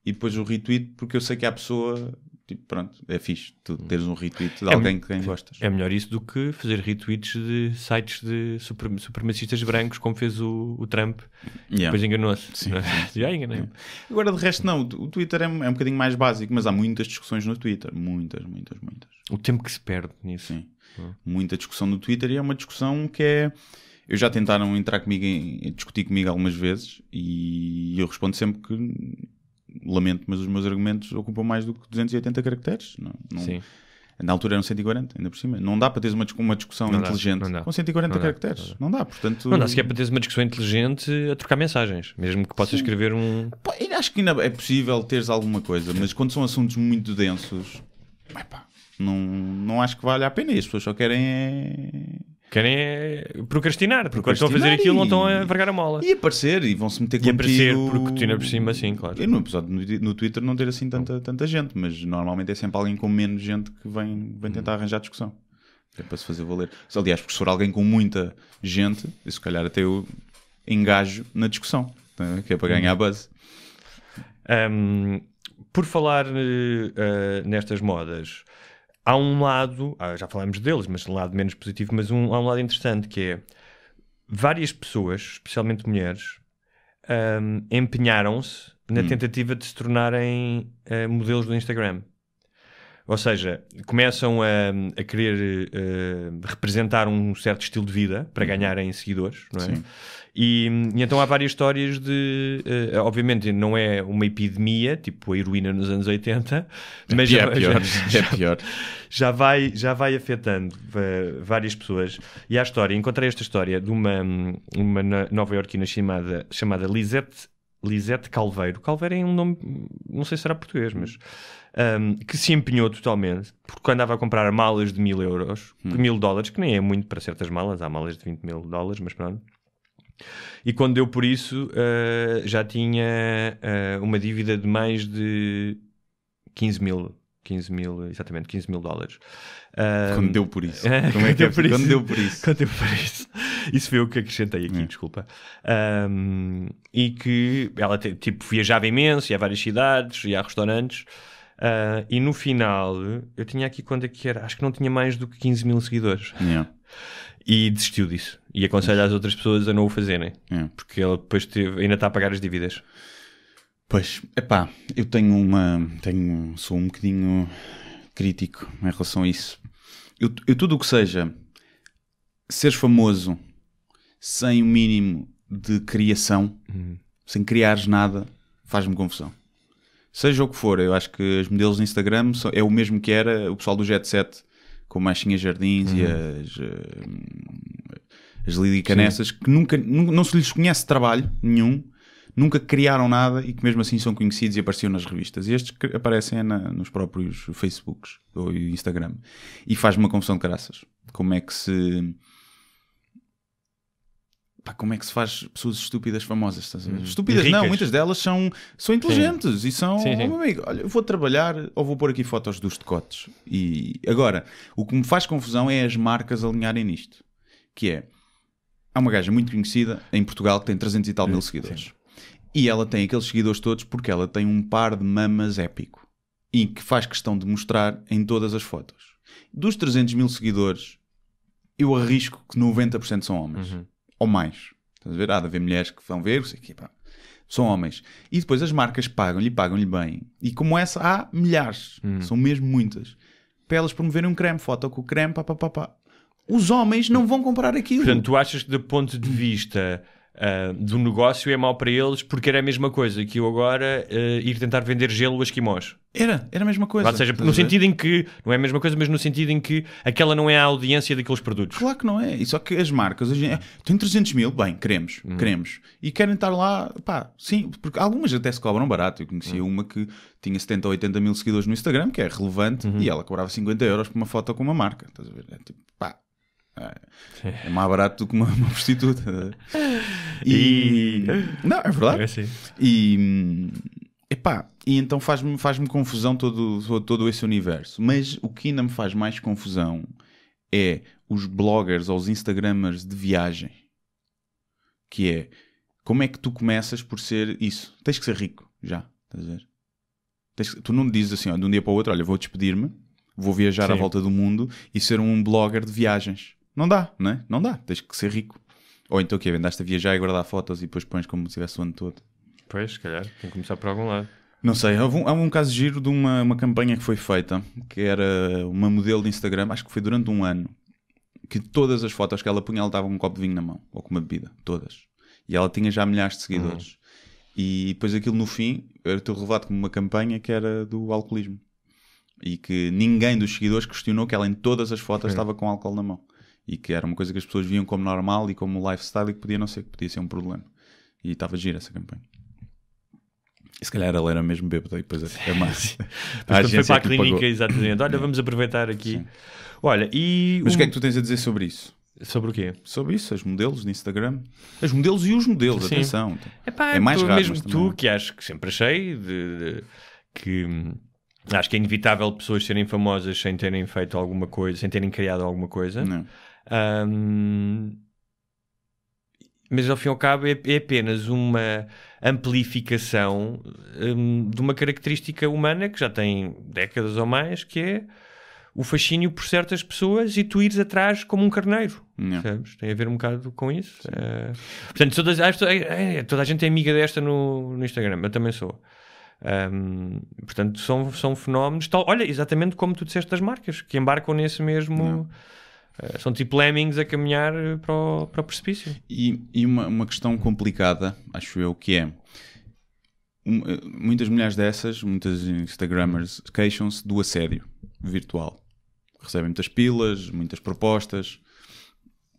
e depois o retweet, porque eu sei que a pessoa Tipo, pronto, é fixe tu hum. teres um retweet de é alguém que quem gostas. É melhor isso do que fazer retweets de sites de supremacistas brancos, como fez o, o Trump, yeah. depois enganou-se. Sim, Já enganei. Agora, de resto, não. O Twitter é, é um bocadinho mais básico, mas há muitas discussões no Twitter. Muitas, muitas, muitas. O tempo que se perde nisso. Sim. Hum. Muita discussão no Twitter e é uma discussão que é. Eu já tentaram entrar comigo, em, discutir comigo algumas vezes e eu respondo sempre que lamento, mas os meus argumentos ocupam mais do que 280 caracteres. Não, não, Sim. Na altura eram 140, ainda por cima. Não dá para teres uma, uma discussão não inteligente dá, com 140 não caracteres. Dá, não, dá. não dá, portanto. Não dá sequer para teres uma discussão inteligente a trocar mensagens, mesmo que possas escrever um. Pô, acho que ainda é possível teres alguma coisa, mas quando são assuntos muito densos, epá, não, não acho que vale a pena. E as pessoas só querem é Querem é procrastinar, porque quando estão a fazer aquilo não estão a vergar a mola. E aparecer, e vão-se meter contigo. E aparecer, porque tu é por cima, sim, claro. Eu no episódio no Twitter não ter assim tanta, tanta gente, mas normalmente é sempre alguém com menos gente que vem, vem tentar hum. arranjar discussão. É para se fazer valer. Aliás, porque se for alguém com muita gente, e se calhar até eu engajo na discussão, tá? que é para ganhar a base. Um, por falar uh, nestas modas há um lado, ah, já falámos deles, mas um lado menos positivo, mas um, há um lado interessante que é várias pessoas, especialmente mulheres, um, empenharam-se na hum. tentativa de se tornarem uh, modelos do Instagram. Ou seja, começam a, a querer uh, representar um certo estilo de vida para uhum. ganharem seguidores, não é? Sim. E, e, então há várias histórias de. Uh, obviamente não é uma epidemia, tipo a heroína nos anos 80, é mas pior, já, pior, já, é pior. Já, vai, já vai afetando uh, várias pessoas. E há a história, encontrei esta história de uma, uma nova iorquina chamada, chamada Lisette, Lisette Calveiro. Calveiro é um nome, não sei se será português, mas. Um, que se empenhou totalmente, porque andava a comprar malas de mil euros, hum. mil dólares, que nem é muito para certas malas, há malas de 20 mil dólares, mas pronto e quando deu por isso, uh, já tinha uh, uma dívida de mais de 15 mil. 15 mil, exatamente, 15 mil dólares. quando deu por isso. Como é que é? Quando deu por isso. Quando deu por isso. Isso foi o que acrescentei aqui, é. desculpa. Um, e que ela, tipo, viajava imenso, ia a várias cidades, ia a restaurantes. Uh, e no final, eu tinha aqui quando é que era? Acho que não tinha mais do que 15 mil seguidores. Yeah e desistiu disso. E aconselha as outras pessoas a não o fazerem. É. Porque ele depois teve, ainda está a pagar as dívidas. Pois, epá, eu tenho uma. Tenho, sou um bocadinho crítico em relação a isso. Eu, eu tudo o que seja ser famoso sem o mínimo de criação, uhum. sem criares nada, faz-me confusão. Seja o que for, eu acho que os modelos de Instagram é o mesmo que era o pessoal do Jet Set como Machinha Jardins uhum. e as, uh, as Lili Canessas, que nunca, não se lhes conhece trabalho nenhum, nunca criaram nada e que mesmo assim são conhecidos e apareciam nas revistas. E estes aparecem é na, nos próprios Facebooks ou Instagram. E faz-me uma confusão de graças. Como é que se pá, como é que se faz pessoas estúpidas famosas? Hum, estúpidas não, muitas delas são, são inteligentes sim. e são, sim, sim. Oh, meu amigo, olha, vou trabalhar ou vou pôr aqui fotos dos decotes. E agora, o que me faz confusão é as marcas alinharem nisto, que é, há uma gaja muito conhecida em Portugal que tem 300 e tal mil seguidores. E ela tem aqueles seguidores todos porque ela tem um par de mamas épico e que faz questão de mostrar em todas as fotos. Dos 300 mil seguidores, eu arrisco que 90% são homens. Uhum ou mais. Estás a ver? Há de haver mulheres que vão ver, sei que, pá, são homens. E depois as marcas pagam-lhe pagam-lhe bem. E como essa, há milhares, hum. são mesmo muitas, para elas promoverem um creme, foto com o creme, pá, pá, pá, pá. Os homens não vão comprar aquilo. Portanto, tu achas que, do ponto de vista uh, do negócio é mau para eles porque era a mesma coisa que eu agora uh, ir tentar vender gelo a esquimós. Era, era a mesma coisa. Ou seja, no sentido em que, não é a mesma coisa, mas no sentido em que aquela não é a audiência daqueles produtos. Claro que não é. E só que as marcas, hoje, é, tem 300 mil, bem, queremos, hum. queremos. E querem estar lá, pá, sim, porque algumas até se cobram barato. Eu conhecia hum. uma que tinha 70 ou 80 mil seguidores no Instagram, que é relevante, uhum. e ela cobrava 50 euros por uma foto com uma marca. Estás a ver? É tipo, pá, é, é mais barato do que uma, uma prostituta. E, e, Não, é verdade. É assim. E. Hum, epá, e então faz-me faz confusão todo, todo esse universo. Mas o que ainda me faz mais confusão é os bloggers ou os instagramers de viagem. Que é como é que tu começas por ser isso? Tens que ser rico, já, estás a ver? Tens que, tu não dizes assim, ó, de um dia para o outro, olha, vou despedir-me, vou viajar Sim. à volta do mundo e ser um blogger de viagens. Não dá, não é? Não dá, tens que ser rico. Ou então o quê? Vendaste a viajar e guardar fotos e depois pões como se tivesse o ano todo. Pois, se calhar, tem que começar por algum lado. Não sei, há um, há um caso giro de uma, uma campanha que foi feita, que era uma modelo de Instagram, acho que foi durante um ano, que todas as fotos que ela punha, ela dava um copo de vinho na mão, ou com uma bebida, todas. E ela tinha já milhares de seguidores. Uhum. E depois aquilo no fim era teu relevado como uma campanha que era do alcoolismo. E que ninguém dos seguidores questionou que ela em todas as fotos Sim. estava com álcool na mão e que era uma coisa que as pessoas viam como normal e como lifestyle e que podia não ser, que podia ser um problema. E estava gira essa campanha. E se calhar ela era mesmo bêbada e depois é mais. a foi para a clínica, exatamente. Olha, vamos aproveitar aqui. Sim. Olha, e. Mas o que é que tu tens a dizer sobre isso? Sobre o quê? Sobre isso, as modelos no Instagram. As modelos e os modelos, Sim. atenção. Epá, é mais tu, raro, mesmo tu, também... É que acho que sempre achei de, de, que hum, acho que é inevitável pessoas serem famosas sem terem feito alguma coisa, sem terem criado alguma coisa. Não. Um, mas ao fim e ao cabo é, é apenas uma amplificação um, de uma característica humana que já tem décadas ou mais, que é o fascínio por certas pessoas e tu ires atrás como um carneiro. Sabes? Tem a ver um bocado com isso. Uh, portanto, toda, é, é, é, toda a gente é amiga desta no, no Instagram, eu também sou. Um, portanto, são, são fenómenos. Tal, olha, exatamente como tu disseste das marcas, que embarcam nesse mesmo. Não eh, são tipo lemmings a caminhar eh, para o, para o precipício. E, e uma, uma questão complicada, acho eu, que é eh, muitas mulheres dessas, muitas Instagrammers, queixam-se do assédio virtual. Recebem muitas pilas, muitas propostas.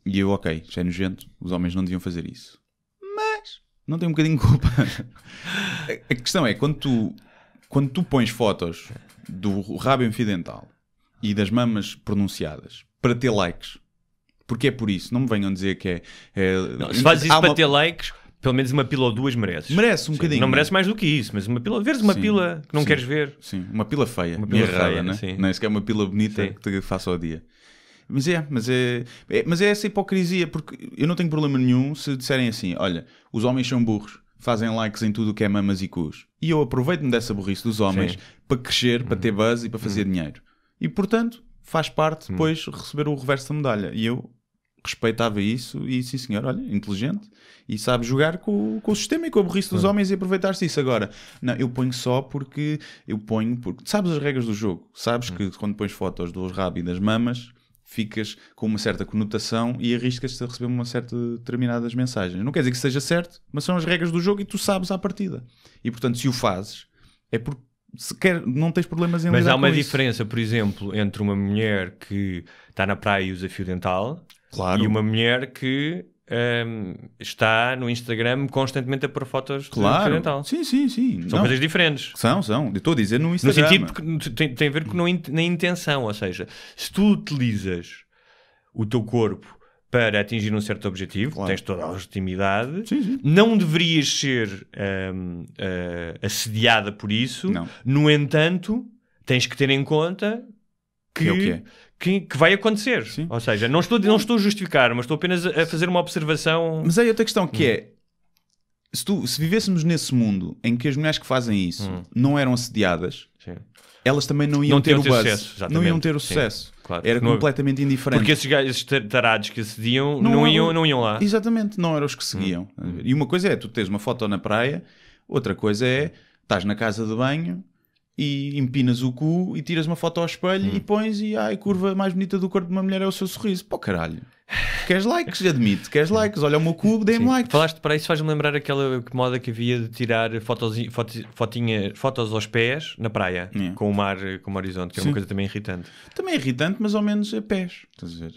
E eu, ok, já é nojento, os homens não deviam fazer isso. Mas não tem um bocadinho de culpa. a questão é, quando tu, quando tu pões fotos do rabo infidental e das mamas pronunciadas para ter likes. Porque é por isso, não me venham dizer que é. é não, se fazes isso para uma... ter likes, pelo menos uma pila ou duas mereces. Merece um Sim, bocadinho. Não né? merece mais do que isso, mas uma pila. Veres uma Sim. pila que não Sim. queres ver. Sim, uma pila feia. Uma pila errada, feia, né? Nem sequer uma pila bonita que te faça ao dia. Mas é, mas é, é, mas é essa hipocrisia, porque eu não tenho problema nenhum se disserem assim: olha, os homens são burros, fazem likes em tudo o que é mamas e cus. E eu aproveito-me dessa burrice dos homens para crescer, para uhum. ter buzz e para fazer uhum. dinheiro. E portanto, faz parte hum. depois hum. receber o reverso da medalha. E eu respeitava isso e sim senhor, olha, inteligente e sabe jogar com, com o sistema e com a burrice dos hum. homens e aproveitar-se disso agora. Não, eu ponho só porque eu ponho porque sabes as regras do jogo, sabes hum. que quando pões fotos do rabos e das mamas ficas com uma certa conotação e arriscas-te a receber uma certa determinadas mensagens. Não quer dizer que seja certo, mas são as regras do jogo e tu sabes à partida. E portanto, se o fazes, é porque sequer não tens problemas em Mas há uma diferença, isso. por exemplo, entre uma mulher que está na praia e usa fio dental claro. e uma mulher que um, está no Instagram constantemente a pôr fotos claro. de fio dental. Sim, sim, sim. São não. coisas diferentes. São, são. Estou a dizer no Instagram. No sentido que tem, tem a ver com na intenção, ou seja, se tu utilizas o teu corpo para atingir um certo objetivo, claro. tens toda a legitimidade, sim, sim. não deverias ser um, uh, eh, assediada por isso. Não. No entanto, tens que ter em conta que, é que, é. que, que, vai acontecer. Sim. Ou seja, não estou, não estou a justificar, mas estou apenas a fazer uma observação. Mas aí outra questão que é, hum. é. Se, tu, se vivêssemos nesse mundo em que as mulheres que fazem isso hum. não eram assediadas, Sim elas também não iam não ter, o buzz. Sucesso, não iam ter o sucesso. Sim, claro. Era não, completamente indiferente. Porque esses, gajos, tarados que acediam não, não, iam, não iam lá. Exatamente, não eram os que seguiam. Hum, hum. E uma coisa é, tu tens uma foto na praia, outra coisa é, estás na casa de banho e empinas o cu e tiras uma foto ao espelho hum. e pões e ai, a curva mais bonita do corpo de uma mulher é o seu sorriso. Pô, caralho queres likes, admito, queres likes, olha o meu cubo, dê-me likes. Falaste para isso, faz-me lembrar aquela moda que havia de tirar fotos, fotos, fotinha, fotos aos pés na praia, yeah. É. com o mar como horizonte, que é uma coisa também irritante. Também é irritante, mas ao menos a é pés, estás a ver?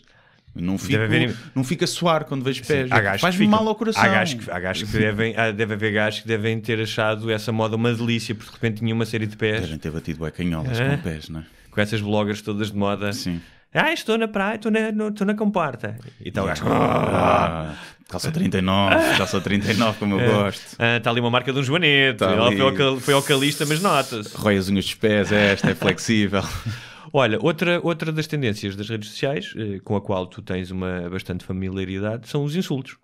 Não fica haver... não fica a suar quando vejo pés. Faz-me mal ao coração. Há gajos que, há gajos que devem, há, deve haver gajos que devem ter achado essa moda uma delícia, porque de repente tinha uma série de pés. Devem ter batido canholas é. com pés, não é? Com essas bloggers todas de moda. Sim. Ah, estou na praia, estou na, no, estou na comporta. então Ah, calça 39, calça 39, como eu é. gosto. Ah, está ali uma marca de um joanete. Tá Ela foi, ao, foi ao calista, mas nota-se. Rói as unhas dos pés, esta é flexível. Olha, outra, outra das tendências das redes sociais, eh, com a qual tu tens uma bastante familiaridade, são os insultos.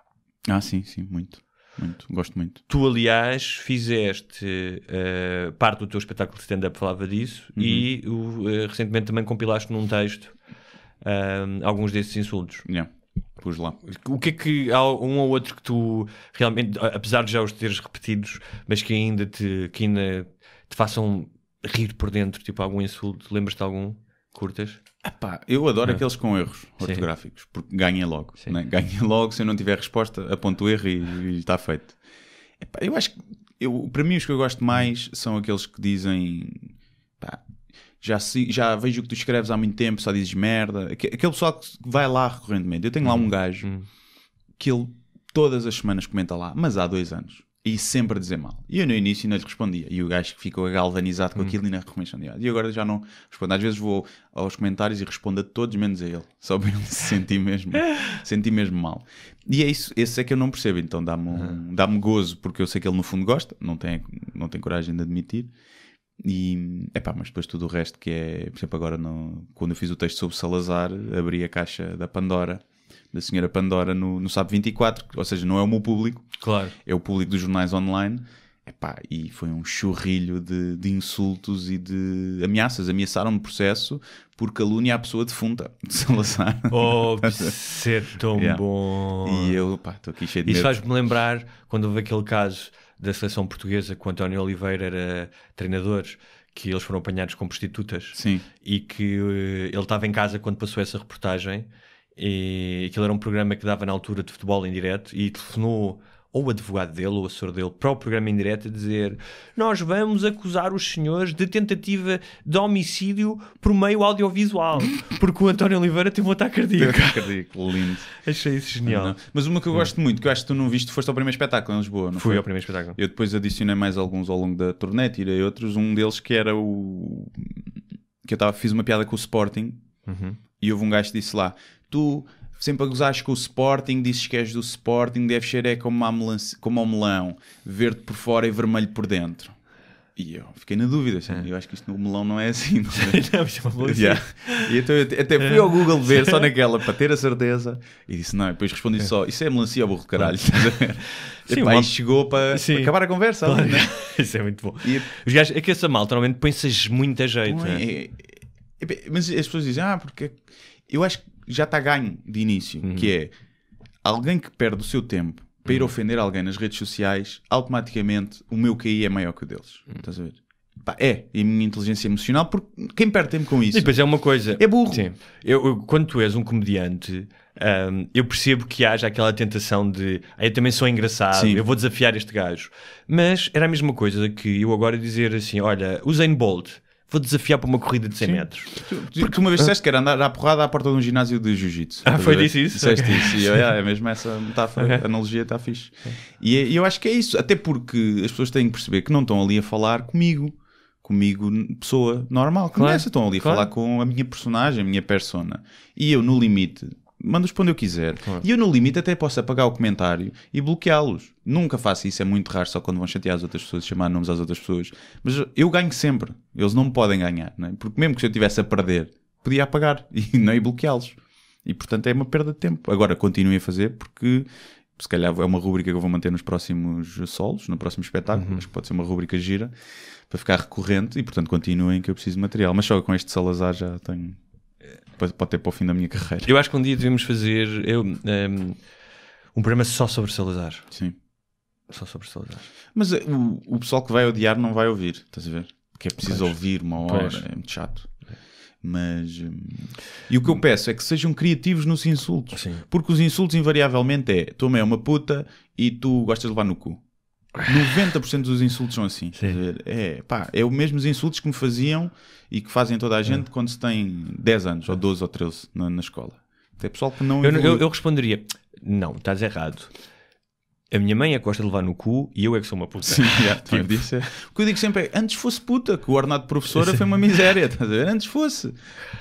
Ah, sim, sim, muito. Muito, gosto muito. Tu, aliás, fizeste uh, parte do teu espetáculo de stand-up, falava disso, uhum. e uh, recentemente também compilaste num texto uh, alguns desses insultos. Yeah. Pus lá. O que é que há um ou outro que tu realmente, apesar de já os teres repetidos, mas que ainda te, que ainda te façam rir por dentro, tipo algum insulto, lembras-te algum? Curtas? Epá, eu adoro aqueles com erros ortográficos, Sim. porque ganha logo. Né? Ganha logo, se eu não tiver resposta, aponto o erro e, está feito. Epá, eu acho que, eu, para mim, os que eu gosto mais são aqueles que dizem já, se, já vejo o que tu escreves há muito tempo, só dizes merda. Aquele pessoal que vai lá recorrentemente. Eu tenho lá um uhum. gajo uhum. que ele todas as semanas comenta lá, mas há dois anos. E sempre a dizer mal. E eu no início não lhe respondia. E o gajo que ficou galvanizado com uhum. aquilo uhum. e não respondia. E agora já não respondo. Às vezes vou aos comentários e respondo a todos menos a ele. Só para ele se sentir mesmo, sentir mesmo mal. E é isso. Esse é que eu não percebo. Então dá-me um, dá gozo, porque eu sei que ele no fundo gosta. Não tem, não tem coragem de admitir. E, epá, mas depois tudo o resto que é, por exemplo, agora no, quando eu fiz o texto sobre Salazar, abri a caixa da Pandora, da senhora Pandora no, no 24, ou seja, não é o meu público, claro. é o público dos jornais online. Epá, e foi um churrilho de, de insultos e de ameaças. Ameaçaram-me processo por calúnia à pessoa defunta de Salazar. Oh, ser tão yeah. bom! E eu, estou aqui cheio de Isso faz-me lembrar quando houve aquele caso da seleção portuguesa, com António Oliveira era treinador, que eles foram apanhados com prostitutas. Sim. E que eh, ele estava em casa quando passou essa reportagem. E aquilo era um programa que dava na altura de futebol em direto e telefonou ou o advogado dele, ou o assessor dele, para o programa em direto a dizer nós vamos acusar os senhores de tentativa de homicídio por meio audiovisual, porque o António Oliveira teve um ataque cardíaco. um ataque cardíaco, lindo. Achei isso genial. Não, não. Mas uma que eu gosto hum. muito, que eu acho que tu não viste, foste ao primeiro espetáculo em Lisboa, não Fui foi? ao primeiro espetáculo. Eu depois adicionei mais alguns ao longo da turnê, tirei outros, um deles que era o... que eu tava, fiz uma piada com o Sporting, uhum. e houve um gajo que disse lá, tu sempre a gozares com o Sporting, dizes que és do Sporting, deves ser é como, como ao melão, verde por fora e vermelho por dentro. E eu fiquei na dúvida, assim, é. eu acho que isto no melão não é assim. Não, é? não é yeah. E então eu até fui é. ao Google ver só naquela para ter a certeza e disse não, e depois respondi é. só, isso é melancia burro caralho. Sim, pai, uma... chegou para, para, acabar a conversa. Claro. Né? isso é muito bom. E... Os gajos, é que essa malta normalmente põe-se muito a jeito. Bom, né? é, mas as pessoas dizem, ah, porque eu acho que já está ganho de início, uhum. que é alguém que perde o seu tempo para ir uhum. ofender alguém nas redes sociais, automaticamente o meu QI é maior que o deles. Uhum. Estás a ver? é, e a minha inteligência emocional, porque quem perde tempo com isso? E depois é uma coisa. É burro. Sim. Eu, eu quando tu és um comediante, um, eu percebo que haja aquela tentação de ah, eu também sou engraçado, Sim. eu vou desafiar este gajo. Mas era a mesma coisa que eu agora dizer assim: olha, Zane Bolt vou desafiar para uma corrida de 100 Sim. metros. Porque tu uma vez disseste que era andar à porrada à porta de um ginásio de jiu-jitsu. Ah, foi disso isso? Disseste okay. isso. E eu, é, é mesmo essa metáfora, okay. analogia está fixe. Okay. E, e eu acho que é isso. Até porque as pessoas têm que perceber que não estão ali a falar comigo. Comigo, pessoa normal. Claro. estão ali a claro. falar com a minha personagem, a minha persona. E eu, no limite, manda para onde eu quiser. Claro. E eu, no limite, até posso apagar o comentário e bloqueá-los. Nunca faço isso, é muito raro, só quando vão chatear as outras pessoas, chamar nomes às outras pessoas. Mas eu ganho sempre, eles não me podem ganhar, não é? porque mesmo que se eu estivesse a perder, podia apagar e não ia é? bloqueá-los. E portanto é uma perda de tempo. Agora continuem a fazer porque se calhar é uma rubrica que eu vou manter nos próximos solos, no próximo espetáculo. Uhum. Acho que pode ser uma rubrica gira para ficar recorrente e portanto continuem que eu preciso de material. Mas só com este Salazar já tenho pode ter para o fim da minha carreira. Eu acho que um dia devemos fazer eu, um, ehm, um programa só sobre Salazar. Sim. Só sobre Salazar. Mas eh, o, o pessoal que vai odiar não vai ouvir, estás a ver? Porque é preciso pois. ouvir uma hora, pois. é muito chato. É. Mas. Ehm, e o que eu peço é que sejam criativos nos insultos. Sim. Porque os insultos, invariavelmente, é: tu é uma puta e tu gostas de levar no cu. 90% dos insultos são assim. Dizer, é, pá, é o mesmo os insultos que me faziam e que fazem toda a gente é. quando se tem 10 anos, ou 12 ou 13 na, na escola. Tem pessoal que não. Eu, eu, eu, responderia: não, estás errado. A minha mãe é que gosta de levar no cu e eu é que sou uma puta. Sim, já, tipo. disse. O que eu digo sempre é: antes fosse puta, que o ordenado de professora foi uma miséria, estás a ver? Antes fosse.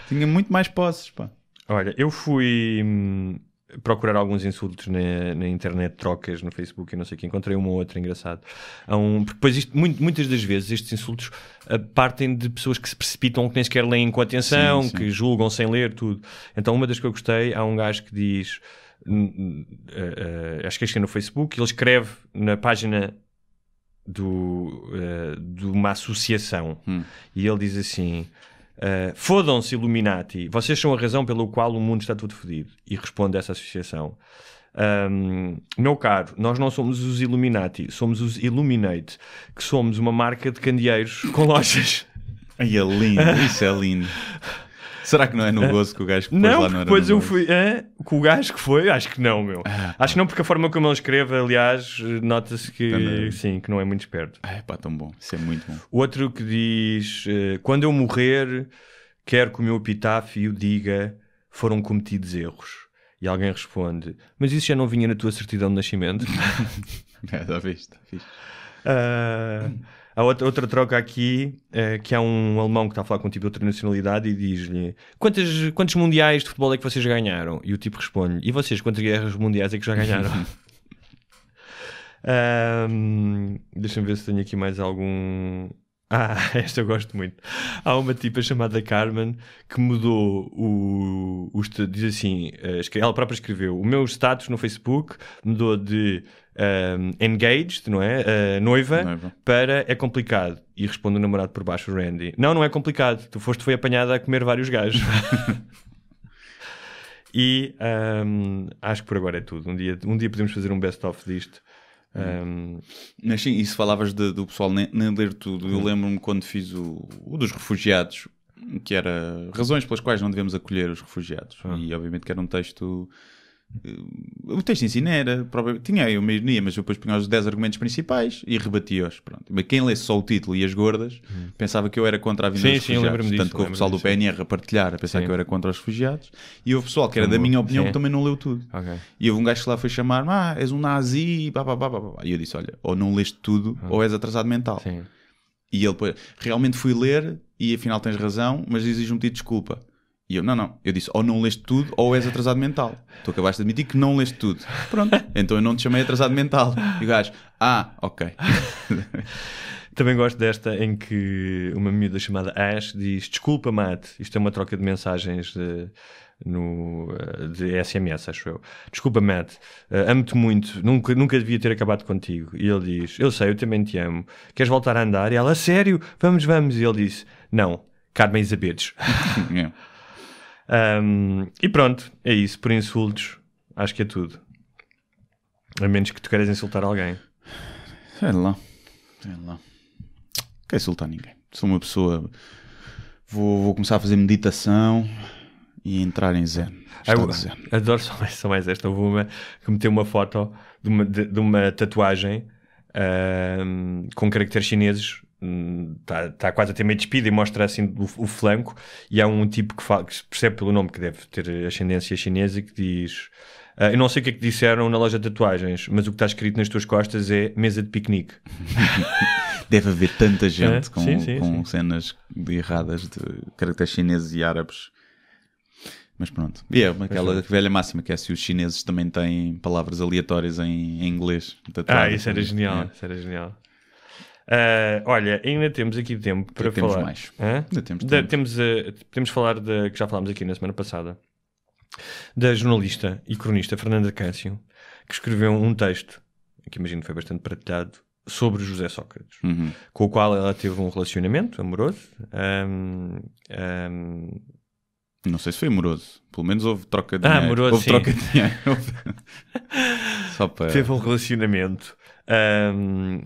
Tinha muito mais posses, pá. Olha, eu fui. Hum procurar alguns insultos na, na, internet, trocas no Facebook e não sei o que, encontrei uma ou outra engraçado. Há um, pois isto, muito, muitas das vezes estes insultos eh, partem de pessoas que se precipitam, que nem sequer leem com atenção, sim, sim. que julgam sem ler tudo. Então uma das que eu gostei, há um gajo que diz, uh, uh, acho que este é, é no Facebook, ele escreve na página do, uh, de uma associação hum. e ele diz assim... Uh, Fodam-se, Illuminati, vocês são a razão pelo qual o mundo está tudo fodido. E responde essa associação. Um, meu caro, nós não somos os Illuminati, somos os Illuminate, que somos uma marca de candeeiros com lojas. Ai, é lindo, isso é lindo. Será que não é no é. gozo que o gajo que não, lá não era depois eu fui. É, com o gajo que foi, acho que não, meu. Ah, acho que não, porque a forma como ele escreve, aliás, nota-se que também. sim, que não é muito esperto. Ah, é pá, tão bom. Isso é muito bom. Outro que diz: eh, Quando eu morrer, quero que o meu epitáfio diga foram cometidos erros. E alguém responde: Mas isso já não vinha na tua certidão de nascimento? é, já viste, já viste. Uh, Há outra, outra troca aqui, eh, que é um alemão que está a falar com um tipo de outra nacionalidade e diz-lhe quantos, quantos mundiais de futebol é que vocês ganharam? E o tipo responde, e vocês quantas guerras mundiais é que já ganharam? um, Deixa-me ver se tenho aqui mais algum... Ah, esta eu gosto muito. Há uma tipa chamada Carmen que mudou o. o diz assim, eh, ela própria escreveu: o meu status no Facebook mudou de engaged, não é? Uh, noiva, noiva, para é complicado. E responde o namorado por baixo, Randy: Não, não é complicado. Tu foste, foi apanhada a comer vários gajos. e um, acho que por agora é tudo. Um dia, um dia podemos fazer um best-of disto. Um... Mas sim, e se falavas de, do pessoal nem, nem ler tudo. Eu hum. lembro-me quando fiz o, o, dos refugiados, que era razões pelas quais não devemos acolher os refugiados. Hum. E obviamente que era um texto eh, o texto em si não era. tinha eu uma ironia, mas eu depois punha os 10 argumentos principais e rebatia-os. Mas quem lê só o título e as gordas hum. pensava que eu era contra a vinda sim, dos sim, refugiados. Tanto disso, que houve pessoal disso. do PNR a partilhar, a pensar sim. que eu era contra os refugiados. E houve pessoal que era da minha opinião que também não leu tudo. Okay. E houve um gajo que lá foi chamar-me: Ah, és um nazi. E, pá, pá, pá, pá, e eu disse: Olha, ou não leste tudo ah. ou és atrasado mental. E ele depois, realmente fui ler e afinal tens razão, mas exige-me de desculpa. E eu, não, não. Eu disse, ou não leste tudo ou és atrasado mental. Tu acabaste de admitir que não leste tudo. Pronto. Então eu não te chamei atrasado mental. E o gajo, ah, ok. Também gosto desta em que uma miúda chamada Ash diz, desculpa, mate. Isto é uma troca de mensagens de no, eh, de SMS, acho eu. Desculpa, Matt, uh, eh, amo-te muito, nunca, nunca devia ter acabado contigo. E ele diz: Eu sei, eu também te amo. Queres voltar a andar? E ela: Sério? Vamos, vamos. E ele disse: Não, Carmen Isabedes. a é. Um, e pronto, é isso. Por insultos, acho que é tudo. A menos que tu queres insultar alguém. Sei lá. Sei lá. Não quero insultar ninguém. Sou uma pessoa. Vou, vou começar a fazer meditação e entrar em zen. Eu, zen. Adoro só mais, só mais esta. Houve uma que meteu uma foto de uma, de, de uma tatuagem uh, com caracteres chineses está tá quase a ter meio despido e mostra assim o, o flanco e há um tipo que, fala, que se percebe pelo nome que deve ter ascendência chinesa que diz uh, eu não sei o que é que disseram na loja de tatuagens mas o que está escrito nas tuas costas é mesa de piquenique deve haver tanta gente é? com, sim, sim, com sim. cenas de erradas de caracteres chineses e árabes mas pronto. E é aquela é. velha máxima que é se os chineses também têm palavras aleatórias em, em inglês. Tatuado, ah, isso era genial. É. Isso era genial. Uh, olha, ainda temos aqui tempo para falar. Temos mais. Hã? Ainda temos tempo. temos, uh, podemos falar da que já falámos aqui na semana passada, da jornalista e cronista Fernanda Cássio, que escreveu um texto, que imagino foi bastante partilhado, sobre José Sócrates, uhum. com o qual ela teve um relacionamento amoroso. Um, um... não sei se foi amoroso, pelo menos houve troca de ah, dinheiro. Ah, amoroso, houve sim. troca de dinheiro. Só para... Teve um relacionamento. Um,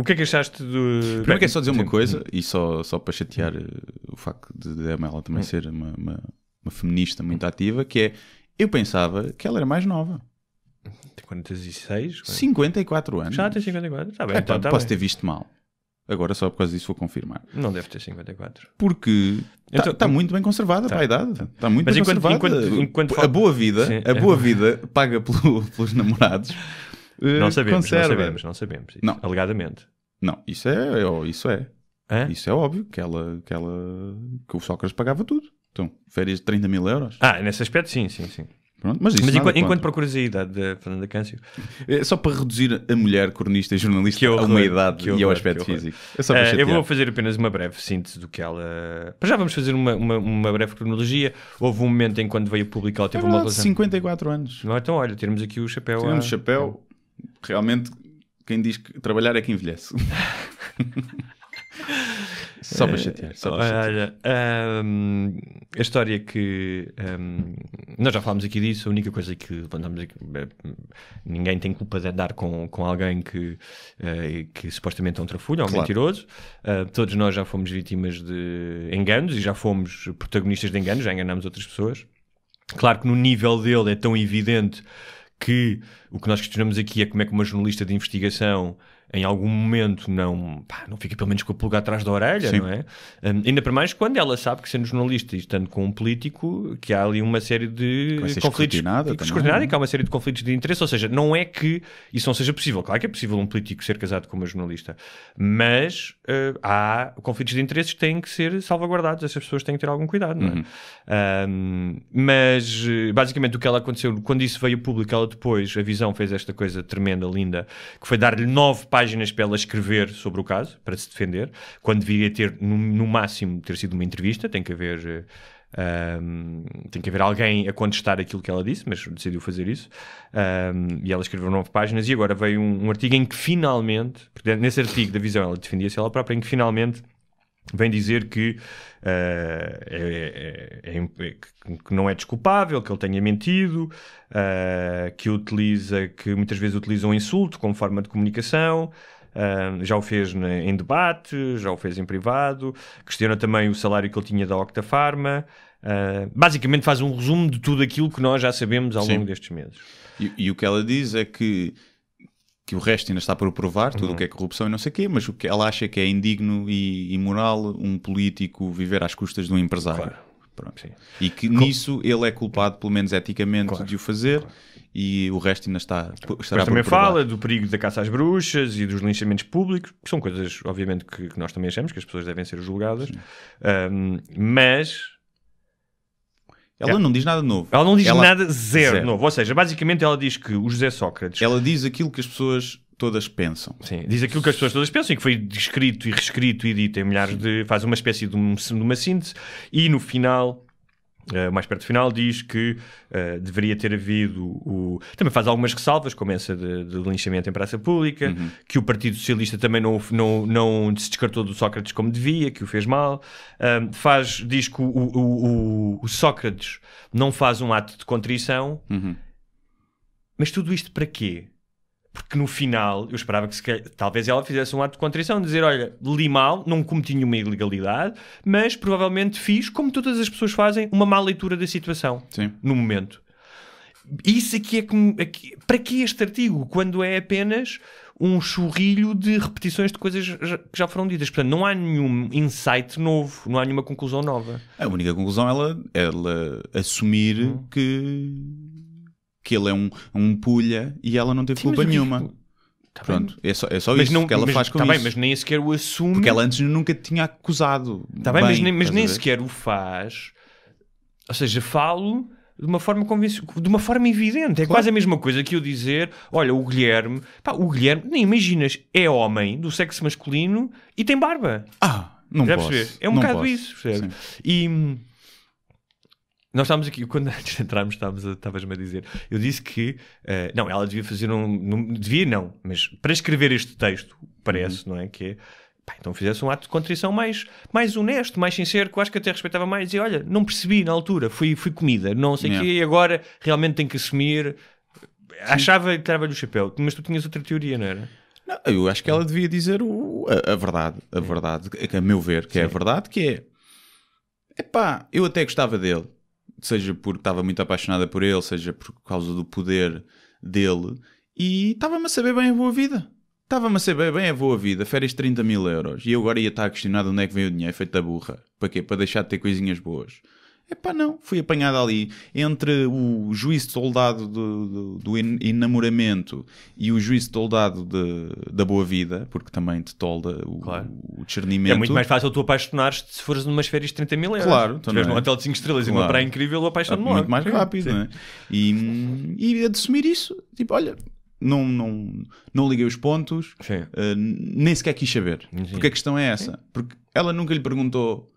o que é que achaste do. Primeiro Bem, quero só dizer uma coisa, e só, só para chatear eh, o facto de, a ela também hum. ser uma, uma, uma, feminista muito ativa, que é. Eu pensava que ela era mais nova. Tem 46? 54 anos. Já tem 54, está bem. Ah, então, tá posso bem. ter visto mal. Agora só por causa disso vou confirmar. Não deve ter 54. Porque está tá, então, tá muito bem conservada tá, para a idade. Está muito Mas bem enquanto, conservada. Enquanto, enquanto, a boa vida, a boa vida paga pelo, pelos namorados. Eh, não sabemos, conserva. não sabemos, não sabemos. Isso, não. Alegadamente. Não, isso é, é isso é. Hã? Isso é óbvio que ela, que ela, que o Sócrates pagava tudo. Então, férias de 30 mil euros. Ah, nesse aspecto sim, sim, sim. Pronto, mas, mas enquanto, enquanto procuras a idade da Fernanda Câncio, é só para reduzir a mulher cronista e jornalista horror, a uma idade horror, e ao aspecto físico. É só eh, para uh, eu vou fazer apenas uma breve síntese do que ela. Para já vamos fazer uma, uma, uma breve cronologia. Houve um momento em quando veio publicar ela teve é verdade, uma relação. 54 anos. Não, então, olha, temos aqui o chapéu. temos o a... chapéu realmente quem diz que trabalhar é que envelhece. só para chatear. Só para chatear. Olha, um, a história que um, nós já falámos aqui disso, a única coisa que levantamos aqui, é, ninguém tem culpa de andar com, com alguém que, eh, que supostamente é um trafulho, é um claro. mentiroso. Uh, todos nós já fomos vítimas de enganos e já fomos protagonistas de enganos, já enganamos outras pessoas. Claro que no nível dele é tão evidente que o que nós questionamos aqui é como é que uma jornalista de investigação em algum momento não, pá, não fica pelo menos com a pulga atrás da orelha, Sim. não é? Um, ainda para mais quando ela sabe que sendo jornalista e estando com um político, que há ali uma série de conflitos. Descoordenada é? e que há uma série de conflitos de interesse, ou seja, não é que isso não seja possível. Claro que é possível um político ser casado com uma jornalista, mas uh, há conflitos de interesses que têm que ser salvaguardados, essas pessoas têm que ter algum cuidado, não é? Uhum. Um, mas basicamente o que ela aconteceu, quando isso veio público, ela depois, a visão fez esta coisa tremenda, linda, que foi dar-lhe nove páginas para ela escrever sobre o caso, para se defender, quando deveria ter, no, no máximo, ter sido uma entrevista, tem que haver. Um, eh, tem que haver alguém a contestar aquilo que ela disse, mas decidiu fazer isso. Um, e ela escreveu nove páginas. E agora veio um, um artigo em que finalmente, porque nesse artigo da visão ela defendia-se ela própria, em que finalmente vem dizer que, uh, é, é, é, é que não é desculpável, que ele tenha mentido, uh, que utiliza, que muitas vezes utiliza um insulto como forma de comunicação. Uh, já o fez em debate, já o fez em privado, questiona também o salário que ele tinha da Octafarma. basicamente faz um resumo de tudo aquilo que nós já sabemos ao Sim. longo destes meses. E, e o que ela diz é que que o resto ainda está por provar, tudo uhum. o que é corrupção e não sei o quê, mas o que ela acha que é indigno e imoral um político viver às custas de um empresário. Claro. E que Com... nisso ele é culpado, pelo menos eticamente, claro. de o fazer. Claro. E o resto ainda está. provar. Mas também fala do perigo da caça às bruxas e dos linchamentos públicos, que são coisas, obviamente, que, que nós também achamos que as pessoas devem ser julgadas. Um, mas ela não diz nada novo. Ela não diz ela... nada zero, zero, novo. Ou seja, basicamente ela diz que o José Sócrates. Ela diz aquilo que as pessoas todas pensam. Sim, diz aquilo que as pessoas todas pensam e que foi descrito e reescrito e dito em milhares Sim. de. faz uma espécie de, um, de uma síntese e no final Uh, mais perto do final, diz que uh, deveria ter havido o. Também faz algumas ressalvas, como essa de, de linchamento em praça pública, uhum. que o Partido Socialista também não, não, não se descartou do Sócrates como devia, que o fez mal. Uh, faz, diz que o, o, o, o, Sócrates não faz um ato de contrição. Uhum. Mas tudo isto para quê? Porque no final eu esperava que calhar, talvez ela fizesse um ato de contrição, dizer: Olha, li mal, não cometi nenhuma ilegalidade, mas provavelmente fiz, como todas as pessoas fazem, uma má leitura da situação Sim. no momento. Isso aqui é como. Aqui, é para que este artigo? Quando é apenas um churrilho de repetições de coisas que já foram ditas. Portanto, não há nenhum insight novo, não há nenhuma conclusão nova. A única conclusão é ela, ela assumir hum. que que ele é um, um pulha e ela não teve Sim, culpa nenhuma. Digo... Tá Pronto, bem. é só, é só mas isso não, que ela mas, faz com tá isso. Bem, mas nem sequer o assume. Porque ela antes nunca tinha acusado. Está bem, mas, nem, mas nem sequer o faz. Ou seja, falo de uma forma convenci... de uma forma evidente. É claro. quase a mesma coisa que eu dizer: olha, o Guilherme, pá, o Guilherme, nem imaginas, é homem do sexo masculino e tem barba. Ah, não Já posso. Perceber? É um não bocado posso. isso, percebes? E. Hum, nós estávamos aqui, quando antes de entrarmos, estavas-me a dizer. Eu disse que. Uh, não, ela devia fazer um. Não, devia não, mas para escrever este texto, parece, uhum. não é? Que é. Pá, então fizesse um ato de contrição mais, mais honesto, mais sincero, que eu acho que até respeitava mais. Dizia: olha, não percebi na altura, fui, fui comida, não sei o yeah. quê, e agora realmente tenho que assumir. Sim. Achava que estava-lhe o chapéu, mas tu tinhas outra teoria, não era? Não, eu acho que ela devia dizer o, a, a verdade, a verdade, a meu ver, que Sim. é a verdade, que é. Epá, eu até gostava dele seja porque estava muito apaixonada por ele, seja por causa do poder dele, e estava-me a saber bem a boa vida. Estava-me a saber bem a boa vida, férias 30 mil euros, e eu agora ia estar a questionar de onde é que veio o dinheiro feito da burra. Para quê? Para deixar de ter coisinhas boas. Epá, não. Fui apanhada ali entre o de soldado do, do, do enamoramento e o de soldado de, da boa vida, porque também te tolda o, claro. o discernimento. É muito mais fácil tu apaixonares-te se fores numas férias de 30 mil euros. Claro. Tu num hotel de 5 estrelas claro. e uma praia incrível, apaixonas é, Muito mais rápido, né? E, e assumir isso, tipo, olha, não, não, não liguei os pontos, uh, nem sequer quis saber. Sim. Porque a questão é essa. Porque ela nunca lhe perguntou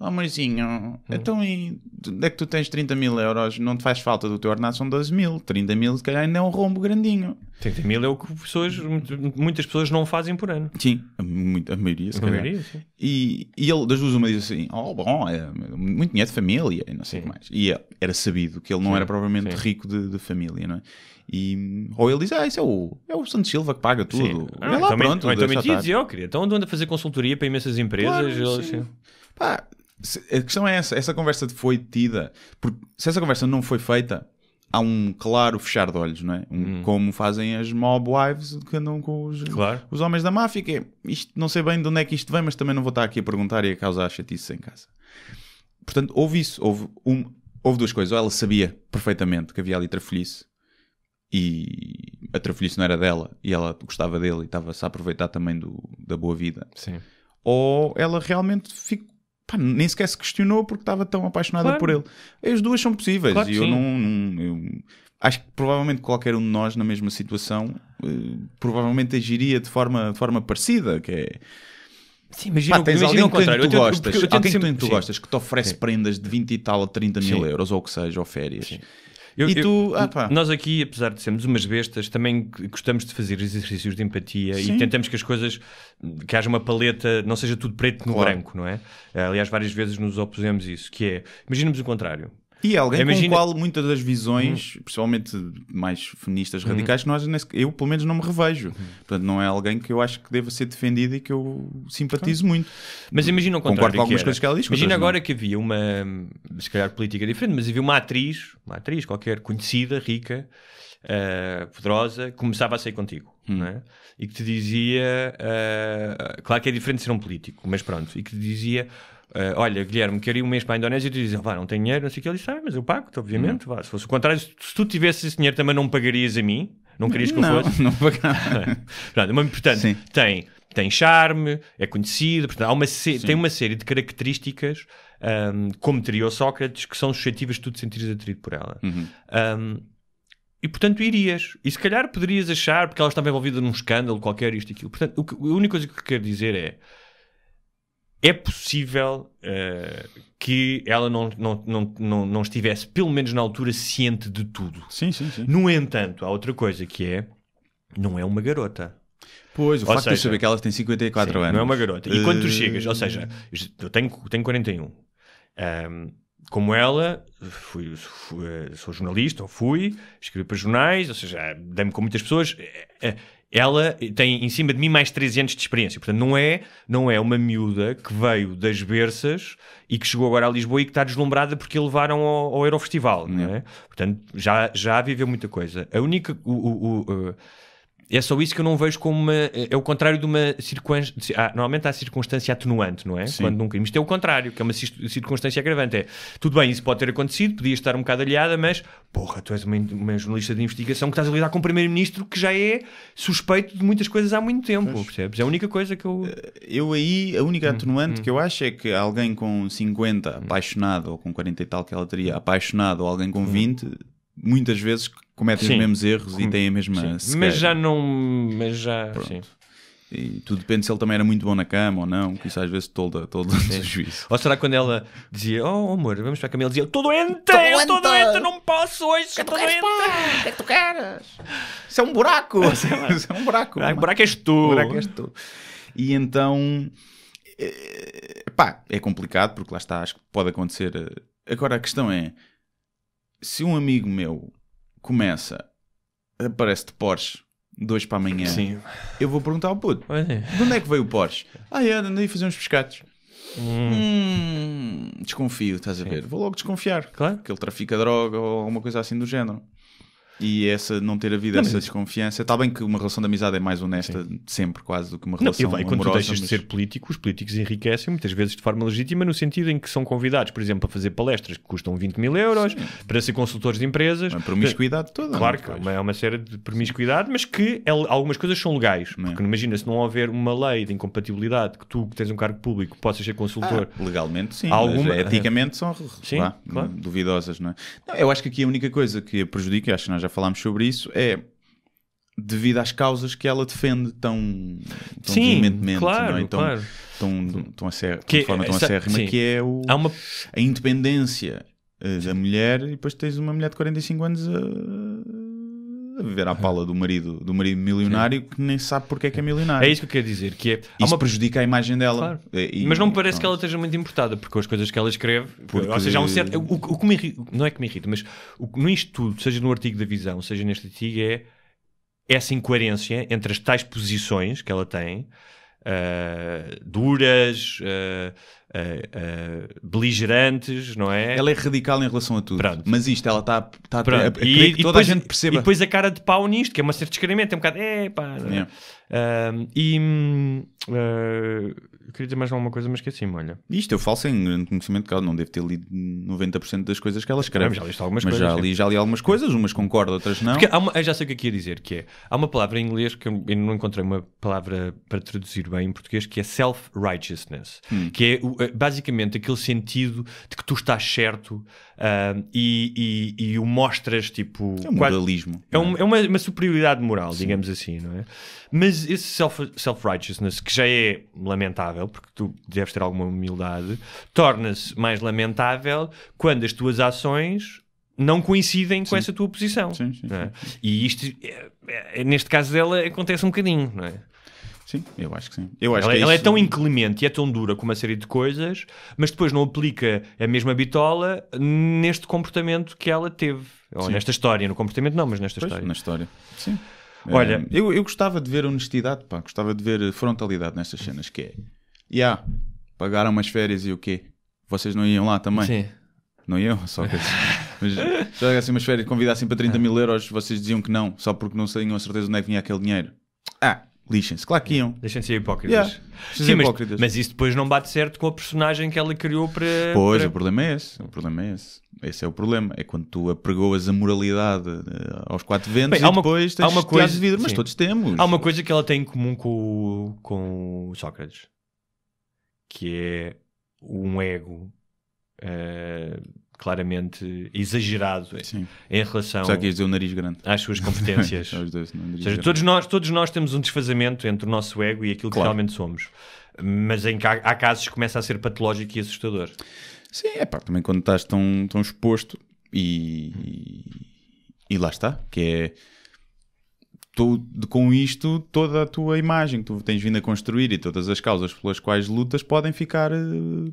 Oh, amorzinho, hum. então e onde é que tu tens 30 mil euros? Não te faz falta do teu ordenado, são 12 mil. 30 mil, se calhar, ainda é um rombo grandinho. 30 mil é o que pessoas, muitas pessoas não fazem por ano. Sim, a, a maioria, se a calhar. Maioria, e, e ele, das duas, uma diz assim: Oh, bom, é muito dinheiro de família, e não sei o que mais. E é, era sabido que ele não sim, era propriamente sim. rico de, de família, não é? E, ou ele diz, ah, isso é o, é o Santos Silva que paga tudo. Ah, lá, também, então pronto. Também tinha dizer, oh, queria então anda a fazer consultoria para imensas empresas. Claro, eles, pá, a questão é essa. Essa conversa foi tida. Porque se essa conversa não foi feita, há um claro fechar de olhos, não é? Um, hum. Como fazem as mob wives que andam com os, claro. os homens da máfia. Que é, isto, não sei bem de onde é que isto vem, mas também não vou estar aqui a perguntar e a causar chatice em casa. Portanto, houve isso. Houve, um, houve duas coisas. Ou ela sabia perfeitamente que havia ali trafolhice e a trafolhice não era dela e ela gostava dele e estava-se a aproveitar também do, da boa vida. Sim. Ou ela realmente fica Pá, nem sequer se questionou porque estava tão apaixonada claro. por ele. As duas são possíveis claro e eu não, não. eu acho que provavelmente qualquer um de nós, na mesma situação, uh, provavelmente agiria de forma, de forma parecida, que é. Sim, imagina, Pá, tens imagina alguém que contrário. tu gostas, alguém que tu, tu gostas que te oferece sim. prendas de 20 e tal a 30 sim. mil euros ou o que seja, ou férias. Sim. Eu, e tu, eu, ah, Nós aqui, apesar de sermos umas bestas, também gostamos de fazer exercícios de empatia Sim. e tentamos que as coisas, que haja uma paleta, não seja tudo preto no claro. branco, não é? Eh, aliás, várias vezes nos opusemos isso, que é, imaginemos o contrário. E alguém Imagina... com o qual muitas das visões, uhum. principalmente mais feministas uhum. radicais, nós, eu pelo menos não me revejo. Uhum. Portanto, não é alguém que eu acho que deva ser defendido e que eu simpatizo claro. muito. Mas imagina o contrário. Concordo com algumas coisas que ela diz. Imagina agora não. que havia uma, se calhar política diferente, mas havia uma atriz, uma atriz qualquer, conhecida, rica, uh, poderosa, começava a sair contigo. Hum. É? E que te dizia, uh, claro que é diferente de ser um político, mas pronto, e que te dizia Uh, olha, Guilherme, queria um mês para a Indonésia e tu dizes, vá, não tenho dinheiro, não sei o que. Ele diz, ah, mas eu pago-te, obviamente. Hum. Vá, se fosse o contrário, se, tu tivesse esse dinheiro também não me pagarias a mim, não querias que eu fosse. Não, pagava. portanto, mas, portanto Sim. tem, tem charme, é conhecido, portanto, há uma tem uma série de características, um, como teria o Sócrates, que são suscetíveis de tu te sentires atraído por ela. Uhum. Um, e portanto irias. E se calhar poderias achar, porque ela estava envolvida num escândalo qualquer, isto e aquilo. Portanto, o que, a única coisa que eu quero dizer é é possível uh, que ela não, não, não, não, não estivesse, pelo menos na altura, ciente de tudo. Sim, sim, sim. No entanto, há outra coisa que é: não é uma garota. Pois, o ou facto seja, de eu saber que ela tem 54 sim, anos. Não é uma garota. E quando tu eh, chegas, ou seja, eu tenho, tenho 41. Um, como ela, fui, fui, sou jornalista, ou fui, escrevi para jornais, ou seja, dei-me com muitas pessoas. É, é, ela tem em cima de mim mais 13 anos de experiência. Portanto, não é, não é uma miúda que veio das berças e que chegou agora a Lisboa e que está deslumbrada porque a levaram ao, ao Eurofestival, não é? Uhum. Portanto, já, já viveu muita coisa. A única... O, o, o, eh, é só isso que eu não vejo como uma. É o contrário de uma circunstância. Ah, normalmente há circunstância atenuante, não é? Sim. Quando nunca, crime. Isto é o contrário, que é uma circunstância agravante. É tudo bem, isso pode ter acontecido, podia estar um bocado aliada, mas porra, tu és uma, uma jornalista de investigação que estás a lidar com um primeiro-ministro que já é suspeito de muitas coisas há muito tempo, pois. percebes? É a única coisa que eu. Eh, eu aí, a única hum, atenuante hum, hum. que eu acho é que alguém com 50 hum. apaixonado, ou com 40 e tal que ela teria apaixonado, ou alguém com hum. 20 muitas vezes cometem sim. os mesmos erros e têm a mesma. Mas já não. Mas já. E tudo depende se ele também era muito bom na cama ou não, que isso às vezes todo o juízo. Ou será quando ela dizia, oh amor, vamos para a cama, ele dizia, estou doente, eu estou doente, não posso hoje, estou doente. O que é que tu queres? Isso é um buraco. É isso é um buraco. Ah, buraco és tu. Buraco és tu. E então, eh, pá, é complicado, porque lá está, acho que pode acontecer... Eh, agora a questão é, se um amigo meu começa, aparece de Porsche, dois para amanhã, Sim. eu vou perguntar ao puto: de onde é que veio o Porsche? Ah, é, andei a fazer uns pescados. Hum. Hum, desconfio, estás a ver? Vou logo desconfiar claro. que ele trafica droga ou alguma coisa assim do género. E essa não ter havido não, essa desconfiança. Está bem que uma relação de amizade é mais honesta Sim. sempre, quase, do que uma relação não, e, e quando amorosa, tu deixas mas... de ser político, os políticos enriquecem muitas vezes de forma legítima, no sentido em que são convidados, por exemplo, a fazer palestras que custam 20 mil euros, Sim. para ser consultores de empresas. Uma é promiscuidade toda. É? Claro que é, é uma série de promiscuidade, mas que é, algumas coisas são legais. Não. Porque imagina, se não houver uma lei de incompatibilidade que tu, que tens um cargo público, possas ser consultor. Ah, legalmente sim, alguma... eticamente são sim, claro. duvidosas, não é? Não, eu acho que aqui a única coisa que a prejudica, acho que nós já já falámos sobre isso, é devido às causas que ela defende tão, tão sim, veementemente, claro, não é? tão, claro. tão, tão, tão que, de forma tão acérrima, que é o, uma... a independência eh, da mulher e depois tens uma mulher de 45 anos a a viver à é. pala do marido, do marido milionário Sim. que nem sabe porque é que é milionário. É isso que eu quero dizer, que é... Isso uma... prejudica a imagem dela. Claro. É, e, Mas não me parece pronto. que ela esteja muito importada, porque as coisas que ela escreve... Porque... Ou seja, há um certo... O, o que me irrita, não é que me irrita, mas o, no estudo, seja no artigo da Visão, seja neste artigo, é essa incoerência entre as tais posições que ela tem, uh, duras, uh, uh, beligerantes, não é? Ela é radical em relação a tudo. Pronto. Mas isto, ela está tá a, a e, e toda depois, a gente perceba. E depois a cara de pau nisto, que é uma certa descaramento, é um bocado, é pá. É? Yeah. Uh, e uh, queria dizer mais alguma coisa, mas esqueci-me, olha. Isto eu falo sem grande conhecimento de causa, não devo ter lido 90% das coisas que ela escreve. já algumas mas coisas. Já li, já li algumas coisas, umas concordo, outras não. uma, eu já sei o que é eu ia dizer, que é, há uma palavra em inglês que eu não encontrei uma palavra para traduzir bem em português, que é self-righteousness, hum. que é o, eh, basicamente aquele sentido de que tu estás certo uh, e, e, e, o mostras tipo. É um moralismo. É, um, é? é uma, uma, superioridade moral, Sim. digamos assim, não é? Mas esse self-righteousness, self que já é lamentável, porque tu deves ter alguma humildade, torna-se mais lamentável quando as tuas ações não coincidem sim. com essa tua posição. Sim, sim, é? E isto, é, é, neste caso dela, acontece um bocadinho, não é? Sim, eu acho que sim. Eu acho ela, que é, ela é tão inclemente e é tão dura com uma série de coisas, mas depois não aplica a mesma bitola neste comportamento que ela teve. Ou sim. nesta história, no comportamento não, mas nesta pois, história. Na história, sim. Olha, é, eu, eu gostava de ver honestidade, pá, gostava de ver frontalidade nestas cenas, que é. Yeah, pagaram umas férias e o quê? Vocês não iam lá também? Sim. Não iam? Só que assim. Mas se assim umas férias convidassem para 30 mil euros, vocês diziam que não, só porque não tinham a certeza de onde é que vinha aquele dinheiro. Ah, Lixem-se, claro que iam. Deixem ser hipócritas. Yeah. Sim, Sim, hipócritas. Mas, mas, isso depois não bate certo com a personagem que ela criou para. Pois, para... o problema é esse. O problema é esse. Esse é o problema. É quando tu apregoas a moralidade eh, aos quatro ventos Bem, e uma, depois tens há uma coisa de vidro. Mas Sim. todos temos. Há uma coisa que ela tem em comum com, com Sócrates que é um ego. Uh claramente exagerado Sim. em relação Só dizer o nariz grande. às suas competências. dois, Ou seja, todos nós, todos nós temos um desfazamento entre o nosso ego e aquilo claro. que realmente somos. Mas em, há, há casos que começa a ser patológico e assustador. Sim, é pá, também quando estás tão, tão exposto e, e, e lá está, que é tu, com isto, toda a tua imagem que tu tens vindo a construir e todas as causas pelas quais lutas podem ficar eh,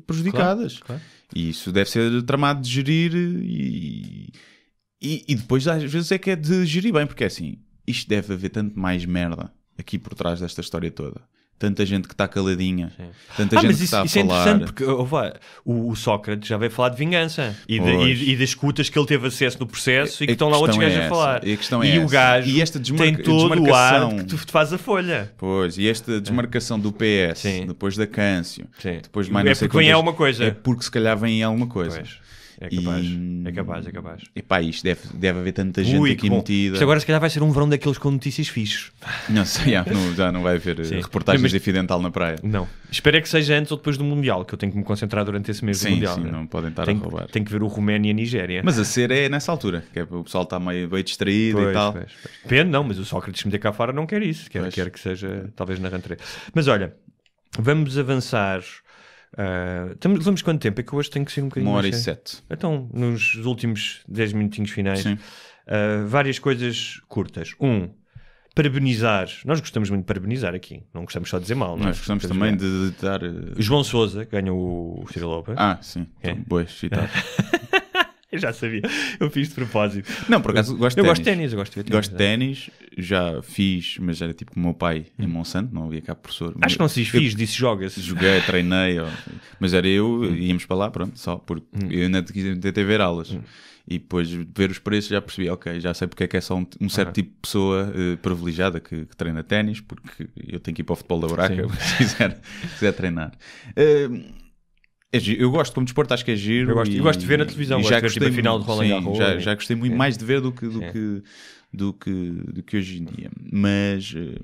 prejudicadas. Claro, claro. E isso deve ser tramado de gerir eh, e, e, e, depois às vezes é que é de gerir bem, porque é assim, isto deve haver tanto mais merda aqui por trás desta história toda tanta gente que está caladinha, Sim. tanta ah, gente mas isso, que está isso falar. Isso é interessante porque oh, o, o, Sócrates já veio falar de vingança e, de, e, e, das cutas que ele teve acesso no processo e, que estão lá outros é gajos essa. a falar. E, a questão é e essa. o gajo e esta tem todo o ar que tu, faz a folha. Pois, e esta é. desmarcação do PS, Sim. depois da Câncio, Sim. depois mais é não sei porque quantas, vem alguma coisa. É porque se calhar vem alguma coisa. Pois. É capaz, é e... é capaz, é capaz. Epá, isto deve, deve haver tanta gente aqui metida. Isto agora se calhar vai ser um verão daqueles com notícias fixas. Não sei, já não, já não vai haver eh, Sim. reportagens mas... de Fidental na praia. Não. Espero é que seja antes ou depois do Mundial, que eu tenho que me concentrar durante esse mês sim, do Mundial. Sim, né? não podem estar tenho, a roubar. Tem que ver o Roménia e a Nigéria. Mas a ser é nessa altura, que é, o pessoal está meio, distraído pois, e tal. Pois, pois. não, mas o Sócrates meter cá fora não quer isso. Quer, quer que seja, talvez, na rantre. Mas olha, vamos avançar Uh, quanto tempo? É que hoje tem que ser um bocadinho. Uma hora e é? sete. Então, nos últimos dez minutinhos finais, uh, várias coisas curtas. Um, parabenizar. Nós gostamos muito de parabenizar aqui, não gostamos só de dizer mal. É? Nós, gostamos também de, de dar. João Souza ganha o Festival Ah, sim. É. Então, boa, citado. eu já sabia. Eu fiz de propósito. Não, por acaso gosto de ténis. Eu gosto de ténis, eu gosto de tênis ténis. Gosto de ténis, já fiz, mas era tipo o meu pai em hum. Monsanto, não havia cá professor. Acho que não se fiz, disse joga-se. Joguei, treinei, ó. mas era eu, hum. íamos para lá, pronto, só porque hum. eu ainda tentei ver aulas. E depois ver os preços já percebi, ok, já sei porque é que é só um, um certo tipo de pessoa uh, privilegiada que, que treina ténis, porque eu tenho que ir para o futebol da buraca se quiser, quiser treinar. Uh, é giro. Eu gosto como desporto, acho que é giro. Eu gosto, e, eu gosto de ver na televisão, já tipo, gostei, tipo, final de Roland Garros. Já, é. já gostei muito é. mais de ver do que do, é. que, do, que, do que hoje em dia. Mas eh,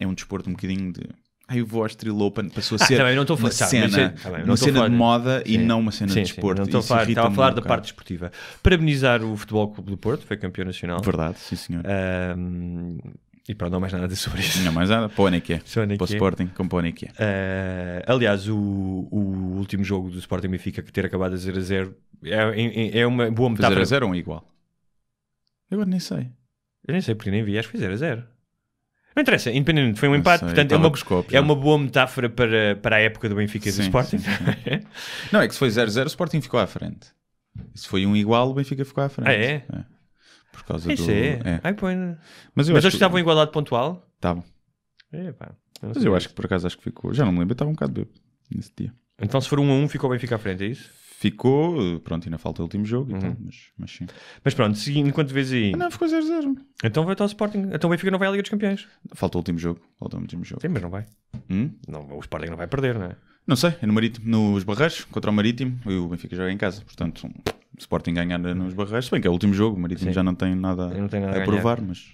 é um desporto um bocadinho de. Aí o vou Astril Open passou a ah, ser ah, não uma tá cena, tá, tá uma cena de moda sim. e não uma cena sim, de desporto. não estou estava a falar da parte desportiva Parabenizar o Futebol Clube do Porto, foi campeão nacional. Verdade, sim senhor. Um, e pronto, não mais nada a sobre isso. Não mais nada, Poneke. Para o Sporting com Poneke. Uh, aliás, o, o último jogo do Sporting Benfica que ter acabado a 0 a 0 é, é, é uma boa metáfora. 0 a 0 ou um igual? Eu agora nem sei. Eu nem sei porque nem vi, acho que foi 0 a 0. Não interessa, independente, foi um empate, portanto é uma, copos, é, é uma boa metáfora para, para a época do Benfica e do Sporting. Sim, sim. não, é que se foi 0-0 o Sporting ficou à frente. Se foi um igual o Benfica ficou à frente. Ah, é? é. Por causa Isso do. É. é. Ai, Mas eu Mas acho que estavam em igualdade pontual? Estavam. Tá é, pá. Mas eu acho que por acaso acho que ficou. Já não me lembro, estava um bocado bebo nesse dia. Então, se for um a um, ficou bem ficar à frente, é isso? Ficou, pronto, ainda falta o último jogo, então, Uhum. mas, mas sim. Mas pronto, se- enquanto vês aí. Ah, não, ficou 0-0. Então vai ao o Sporting. Então o Benfica não vai à Liga dos Campeões. Falta o último jogo. Falta o último jogo. Sim, mas não vai. Hum? Não, o Sporting não vai perder, não é? Não sei, é no Marítimo, nos Barreiros, contra o Marítimo, e o Benfica joga em casa. Portanto, Sporting ganhar hum. nos Barreiros, se bem que é o último jogo, o Marítimo Sim. já não tem nada, não tem nada a, a provar, mas.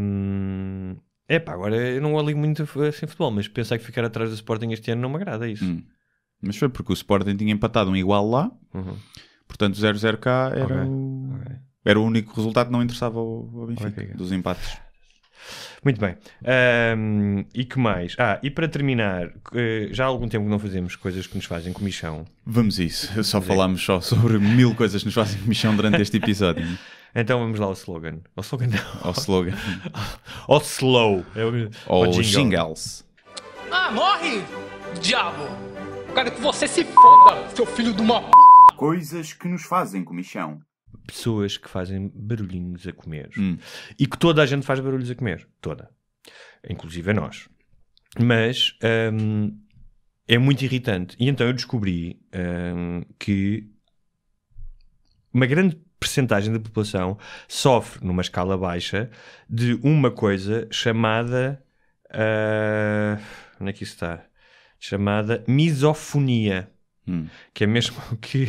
Um... É pá, agora eu não ligo muito assim futebol, mas pensar que ficar atrás do Sporting este ano não me agrada é isso. Hum. Mas foi porque o Sporting tinha empatado um igual lá, uhum. portanto 0-0 k era, okay. O... Okay. era o único resultado que não interessava ao, ao Benfica, okay. dos empates. Muito bem. Um, e que mais? Ah, e para terminar, eh, já há algum tempo que não fazemos coisas que nos fazem comichão. Vamos isso. Só falámos só sobre mil coisas que nos fazem comichão durante este episódio. Então vamos lá ao slogan. Ao slogan não. Ao slogan. ao slow. É ao, ao jingles. Ah, morre! Diabo! cara que você se foda, seu filho de uma p... Coisas que nos fazem comichão pessoas que fazem barulhinhos a comer. Hum. E que toda a gente faz barulhos a comer. Toda. Inclusive a nós. Mas hum, é muito irritante. E então eu descobri hum, que uma grande percentagem da população sofre, numa escala baixa, de uma coisa chamada. Uh, onde é que isso está? Chamada misofonia. Hum. Que é mesmo que.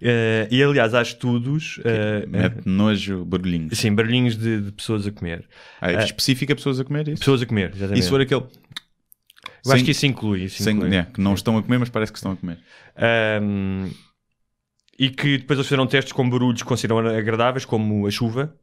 Uh, e aliás, há estudos. Uh, Mete nojo barulhinhos. Sim, barulhinhos de, de pessoas a comer. Ah, é eh, específica pessoas a comer isso? Pessoas a comer, exatamente. Isso for aquele. Eu sem, acho que isso inclui. Isso sem, inclui. É, que não estão a comer, mas parece que estão a comer. Um, e que depois eles fizeram testes com barulhos que consideram agradáveis, como a chuva.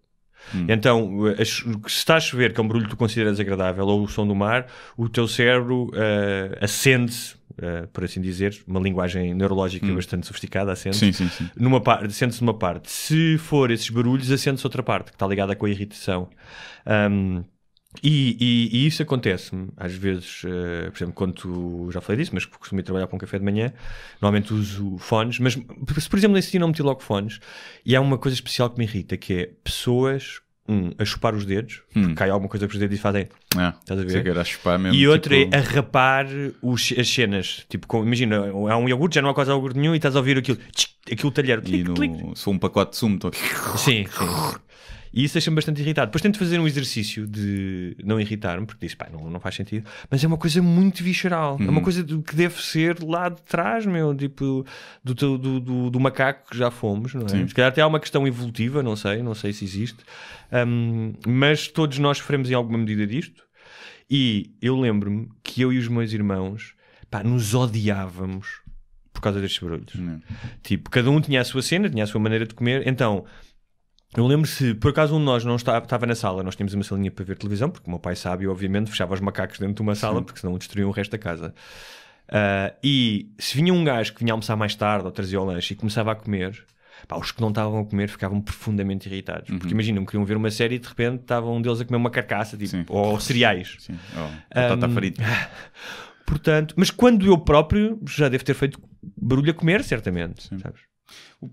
Hum. Então, se está a chover, que é um barulho que tu consideras agradável, ou o som do mar, o teu cérebro uh, acende-se uh, por assim dizer, uma linguagem neurológica hum. bastante sofisticada, acende sim, sim, sim. numa parte, acende-se numa parte. Se for esses barulhos, acende-se outra parte, que está ligada com a irritação. Um, e, e, e, isso acontece-me, às vezes, uh, por exemplo, quando tu, já falei disso, mas costumo ir trabalhar para um café de manhã, normalmente uso fones, mas se por exemplo nesse dia não meti logo fones, e há uma coisa especial que me irrita, que é pessoas um, a chupar os dedos, hum. porque cai alguma coisa para os dedos e fazem. É, estás a ver? É era a chupar mesmo, e tipo, outro é a rapar os, as cenas. Tipo, com, imagina, há um iogurte, já não há quase iogurte nenhum e estás a ouvir aquilo, tchic, aquilo talher. Tlic, e no, tlic. sou um pacote de sumo, estou... Sim, sim. E isso deixa-me bastante irritado. Depois tento fazer um exercício de não irritar-me, porque diz, pá, não, não faz sentido. Mas é uma coisa muito visceral. Uhum. É uma uhum. coisa do, que deve ser lá de trás, meu. Tipo, do, do, do, do macaco que já fomos, não é? Sim. Se calhar até há uma questão evolutiva, não sei, não sei se existe. Um, mas todos nós sofremos em alguma medida disto. E eu lembro-me que eu e os meus irmãos, pá, nos odiávamos por causa destes barulhos. Tipo, cada um tinha a sua cena, tinha a sua maneira de comer. Então, eu lembro se, por acaso, um de nós não estava na sala, nós tínhamos uma salinha para ver televisão, porque o meu pai sabe, obviamente, fechava os macacos dentro de uma sala, Sim. porque senão destruíam o resto da casa. Uh, e se vinha um gajo que vinha almoçar mais tarde ou trazia o lanche e começava a comer, pá, os que não estavam a comer ficavam profundamente irritados. Uhum. Porque imaginam, queriam ver uma série e de repente estava um deles a comer uma carcaça, tipo, ou cereais. Sim, oh, um, ah, Portanto, mas quando eu próprio já devo ter feito barulho a comer, certamente, Sim. sabes?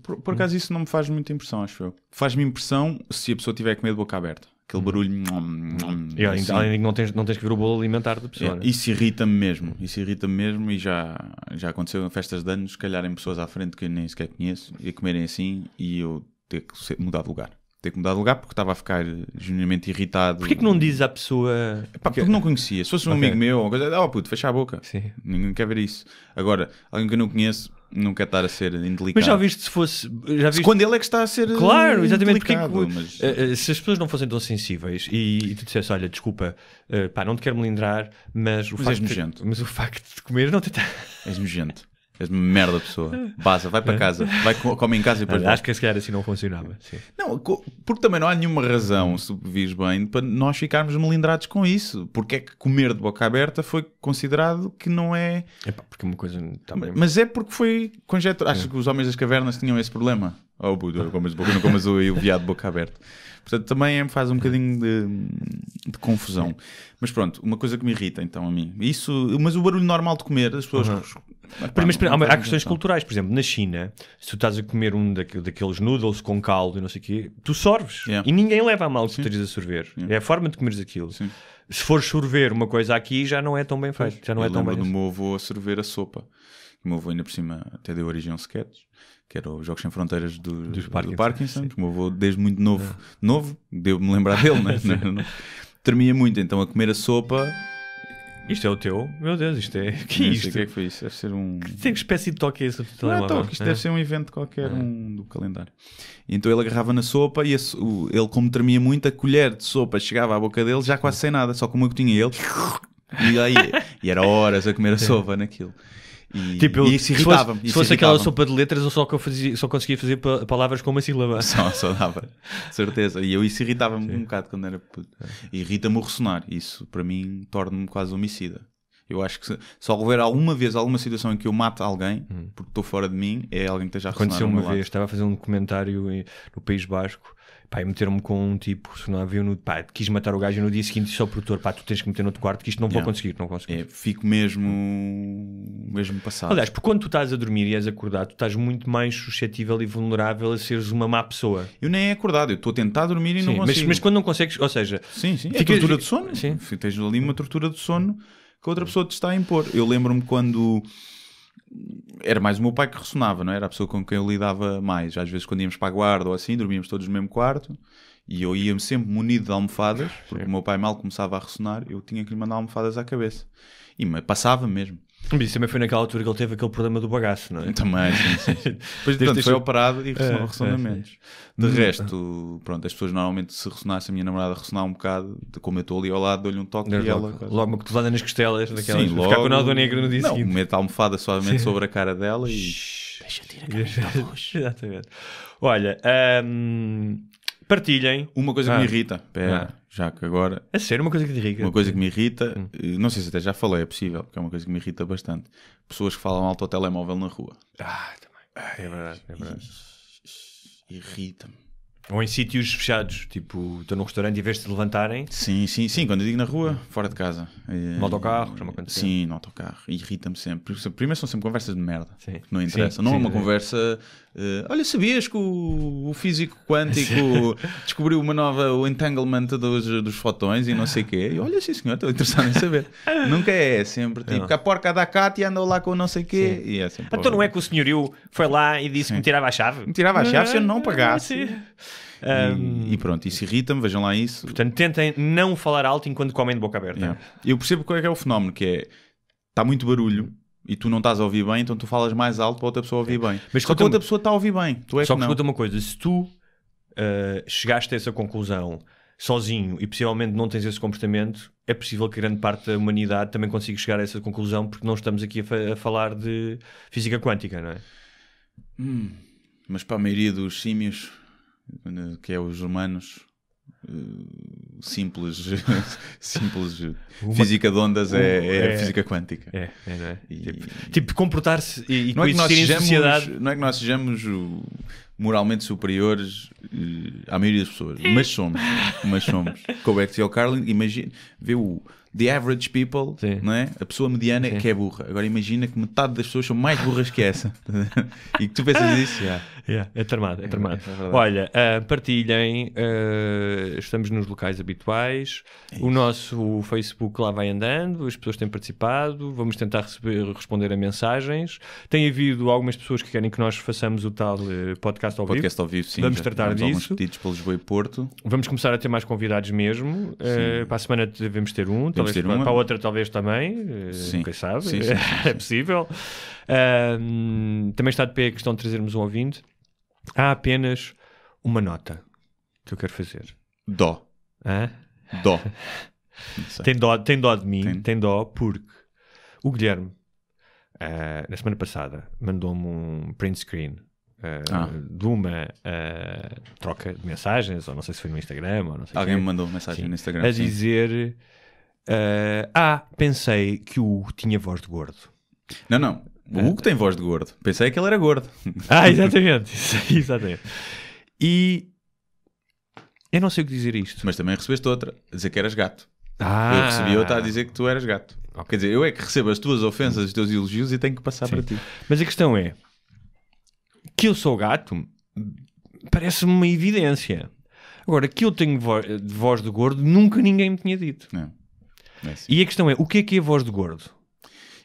Por, por acaso isso não me faz muita impressão, acho eu. Faz-me impressão se a pessoa tiver com medo de boca aberta. Aquele hum. barulho. Hum, hum, e além, assim. não, tens, não tens que ver o bolo alimentar da pessoa. É, né? Isso irrita-me mesmo. Isso irrita-me mesmo e já, já aconteceu em festas de anos, se calhar em pessoas à frente que eu nem sequer conheço, e comerem assim e eu ter que mudar de lugar ter que mudar de lugar porque estava a ficar genuinamente irritado. Porquê que não dizes à pessoa? porque... porque não conhecia. Se fosse um okay. amigo meu, uma coisa, oh puto, fecha a boca. Sim. Ninguém quer ver isso. Agora, alguém que eu não conheço, nunca estar a ser indelicado. Mas já viste se fosse. Já viste... Se quando ele é que está a ser. Claro, exatamente. Porque, é mas... Eh, eh, se as pessoas não fossem tão sensíveis e, e tu dissesse, olha, desculpa, eh, pá, não te quero melindrar, mas o mas facto. És de, mas o facto de comer não te. és nojento. És uma merda pessoa. Baza, vai para é. casa. Vai, come em casa e depois. Acho que se calhar assim não funcionava. Sim. Não, porque também não há nenhuma razão, se vis bem, para nós ficarmos melindrados com isso. Porque é que comer de boca aberta foi considerado que não é. Epá, porque é uma coisa. Também... Mas é porque foi conjeturado. Acho é. que os homens das cavernas tinham esse problema. Oh, Buda, comas de boca, não comas o, o viado de boca aberta. Portanto, também faz um bocadinho de, de, confusão. Mas pronto, uma coisa que me irrita então a mim. Isso, mas o barulho normal de comer, as pessoas uhum. Mas, há, questões culturais, por exemplo, na China, se tu estás a comer um daqueles noodles com caldo e não sei o quê, tu sorves yeah. e ninguém leva a mal que tu estejas a sorver. Yeah. É a forma de comeres aquilo. Sim. Se for sorver uma coisa aqui, já não é tão bem feito. já não é tão bem. do assim. meu avô a sorver a sopa. O meu avô, ainda por cima, até deu origem a sketch, que era os Jogos Sem Fronteiras do, Dos Parkinson. Do Parkinson. O meu avô, desde muito novo, ah. novo, devo-me lembrar dele, né? Termia muito, então, a comer a sopa isto é o teu? Meu Deus, isto é. Que é isto? O que é que foi isso? Deve ser um. Que tem que espécie de toque é esse? Não é toque, isto é. deve ser um evento qualquer é. um do calendário. Então ele agarrava na sopa e o, ele, como tremia muito, a colher de sopa chegava à boca dele já quase sem nada, só como eu que tinha ele. E, aí, e era horas a comer a é. sopa naquilo. E, tipo, eu, e isso irritava-me. Se fosse, se fosse irritava aquela sopa de letras, eu só, que eu fazia, só conseguia fazer palavras com uma sílaba. Só, só dava, certeza. E eu isso irritava-me um bocado quando era puto. Irrita-me o ressonar. Isso, para mim, torna-me quase homicida. Eu acho que se, se, houver alguma vez alguma situação em que eu mato alguém, hum. porque estou fora de mim, é alguém que esteja a Aconteceu uma vez, estava a fazer um documentário no País Basco Pá, e meteram-me com um tipo, se não havia no. Pá, quis matar o gajo e no dia seguinte disse ao produtor: pá, tu tens que meter no outro quarto que isto não vou yeah. conseguir, não consigo. É, fico mesmo. mesmo passado. Aliás, porque quando tu estás a dormir e és acordado, tu estás muito mais suscetível e vulnerável a seres uma má pessoa. Eu nem é acordado, eu estou a tentar dormir e sim, não consigo. Mas, mas quando não consegues, ou seja. Sim, sim. É tortura de sono. Sim. Tens ali uma tortura de sono que a outra pessoa te está a impor. Eu lembro-me quando era mais o meu pai que ressonava, não é? Era a pessoa com quem eu lidava mais. Às vezes, quando íamos para a guarda ou assim, dormíamos todos no mesmo quarto e eu ia-me sempre munido de almofadas, porque Sim. o meu pai mal começava a ressonar, eu tinha que lhe mandar almofadas à cabeça. E me passava mesmo. Mas isso também foi naquela altura que ele teve aquele problema do bagaço, não é? Também, sim, sim. Depois, portanto, foi operado e é, ressonou é, ressonamentos. É, de uhum. resto, pronto, as pessoas normalmente se ressonasse, a minha namorada ressonar um bocado, como eu estou ali ao lado, dou-lhe um toque e logo, ela... Logo uma cotovelada nas costelas, naquela... Sim, logo... Ficar com o nódoa negro no dia não, seguinte. Não, mete a almofada suavemente sim. sobre a cara dela e... Deixa tirar a cara Exatamente. Olha, hum, partilhem... Uma coisa ah. que me ah. irrita, pera... Ah já que agora. A sério, uma coisa que te irrita. Uma coisa que me irrita, hum. não sei se até já falei, é possível, porque é uma coisa que me irrita bastante. Pessoas que falam alto ao telemóvel na rua. Ah, também. é verdade, é verdade. Irrita-me. Ou em sítios fechados, tipo, estou num restaurante e vês te levantarem. Sim, sim, sim, quando eu digo na rua, fora de casa. No eh, autocarro, já me Sim, no autocarro. Irrita-me sempre. Primeiro são sempre conversas de merda. Sim. Que não interessa. É sim, não sim, é uma conversa Uh, olha, sabias que o, o físico quântico descobriu uma nova, o entanglement dos, dos fotões e não sei o quê? E olha, sim senhor, estou interessado em saber. Nunca é, sempre tipo, é. que a porca da Cátia andou lá com não sei o quê. E é sempre, então não é que o senhorio foi lá e disse sim. que me tirava a chave? Me tirava a chave se eu não ah, pagasse. E, um, e, pronto, isso irrita-me, vejam lá isso. Portanto, tentem não falar alto enquanto comem de boca aberta. Yeah. Eu percebo qual é, que é o fenómeno, que é está muito barulho e tu não estás a ouvir bem, então tu falas mais alto para outra pessoa ouvir bem. Mas só que outra pessoa está a ouvir bem. Tu é só que, que escuta uma coisa: se tu uh, chegaste a essa conclusão sozinho e possivelmente não tens esse comportamento, é possível que grande parte da humanidade também consiga chegar a essa conclusão, porque não estamos aqui a, fa a falar de física quântica, não é? Hum, mas para a maioria dos símios, que é os humanos, eh, simples, simples Uma... física de ondas é, é, é física quântica. É, é, é, e, tipo, tipo comportar-se e, e não é que nós sejamos, sociedade... Não é que nós sejamos moralmente superiores eh, à maioria das pessoas, mas somos. mas somos. Com é o Axel Carlin, imagina, vê o the average people, Sim. não é? A pessoa mediana Sim. que é burra. Agora imagina que metade das pessoas são mais burras que essa. e que tu pensas isso, yeah. Yeah, é termado, é termado, É, é, é Olha, uh, partilhem, uh, estamos nos locais habituais, é o nosso Facebook lá vai andando, as pessoas têm participado, vamos tentar receber, responder a mensagens. Tem havido algumas pessoas que querem que nós façamos o tal uh, podcast ao vivo. podcast Ao vivo sim, vamos tratar disso. Alguns pedidos pelo Lisboa e Porto. Vamos começar a ter mais convidados mesmo. Eh, para a semana devemos ter um, ter uma. Para a outra, talvez também, eh, sim. quem sabe, sim, sim, é possível. Uh, também está de pé a questão de trazermos um ouvinte. Há apenas uma nota que eu quero fazer. Dó. Hã? Dó. Tem dó. Tem dó de mim, tem, tem dó, porque o Guilherme, uh, na semana passada, mandou-me um print screen Uh, ah. de uma uh, troca de mensagens, ou não sei se foi no Instagram, ou não sei Alguém me mandou mensagem sim, no Instagram. A sim. dizer Uh, ah, pensei que o Hugo tinha voz de gordo. Não, não. O Hugo tem voz de gordo. Pensei que ele era gordo. Ah, exatamente. exatamente. E eu não sei o que dizer isto. Mas também recebeste outra, a dizer que eras gato. Ah. Eu recebi outra a dizer que tu eras gato. Okay. Quer dizer, eu é que recebo as tuas ofensas, os teus elogios e tenho que passar Sim. para ti. Mas a questão é que eu sou gato parece-me uma evidência. Agora, que eu tenho voz de gordo nunca ninguém me tinha dito. Não. É. É e a questão é, o que é que é a voz de gordo?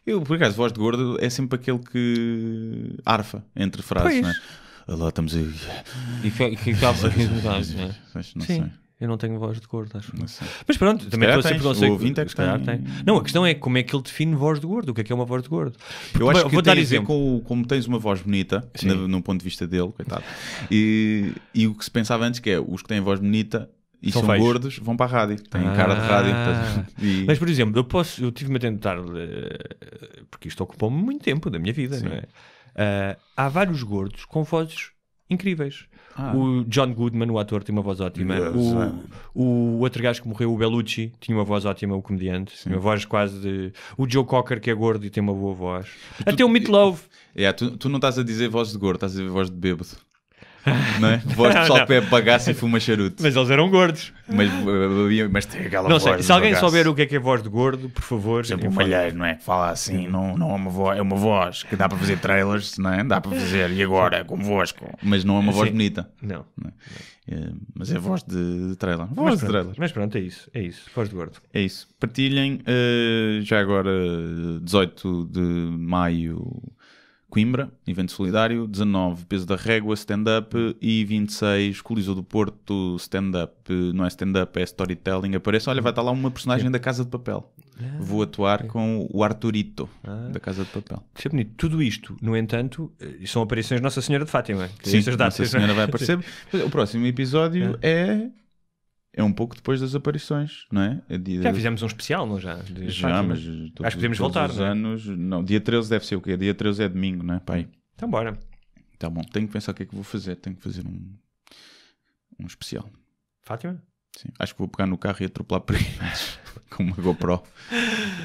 Eu, por acaso, voz de gordo é sempre aquele que arfa entre frases, não é? Lá estamos aí. E que, aqui né? Sim. Sei. Eu não tenho voz de gordo, acho. Mas pronto, também estou sempre preconceito. O ouvinte é que tem... tem. Não, a questão é como é que ele define voz de gordo. O que é que é uma voz de gordo? Porque, eu acho que vou dar exemplo. Com, como tens uma voz bonita, no, no, ponto de vista dele, coitado. E, e o que se pensava antes que é, os que têm voz bonita e são, são gordos, vão para a rádio. Têm ah. cara de rádio. E... Mas, por exemplo, eu, posso, eu tive-me a tentar, eh, porque isto ocupou-me muito tempo da minha vida, Sim. não é? Uh, há vários gordos com vozes incríveis. Ah. O John Goodman, o ator, tem uma voz ótima. Yes, o, o outro gajo que morreu, o Bellucci, tinha uma voz ótima, o comediante. Sim. Uma voz quase de. O Joe Cocker, que é gordo e tem uma boa voz. Tu, Até o Meat Love. É, tu, tu não estás a dizer voz de gordo, estás a dizer voz de bêbado não é? Voz de pessoal que bebe é bagaço e fuma charuto. Mas eles eram gordos. Mas, mas tem aquela não sei, se alguém bagaço. souber o que é que é voz de gordo, por favor. Sempre é um malheiro, não é? Que fala assim, não, não é, uma voz, é uma voz que dá para fazer trailers, não é? Dá para fazer e agora convosco. Mas não é uma é voz Sim. bonita. Não. não é? mas é voz de, de trailer. Voz de trailer. Mas pronto, é isso. É isso. Voz de gordo. É isso. Partilhem uh, já agora 18 de maio Coimbra, evento solidário, 19, peso da régua, stand-up e 26, Coliseu do Porto, stand-up, não é stand-up, é storytelling, aparece, olha, vai estar lá uma personagem da Casa de Papel. Ah, Vou atuar com o Arturito, ah. da Casa de Papel. Isso é bonito. Tudo isto, no entanto, eh, são aparições de Nossa Senhora de Fátima. Sim, é datas, Nossa Senhora vai aparecer. o próximo episódio é, é é um pouco depois das aparições, não é? é dia... Já fizemos um especial, não já? De... Já, mas acho que podemos voltar. Os não é? anos, não, dia 13 deve ser o quê? Dia 13 é domingo, não é? Pai. Então bora. Tá bom, tenho que pensar o que é que vou fazer. Tenho que fazer um, um especial. Fátima? Sim, acho que vou pegar no carro e atropelar peregrinos com uma GoPro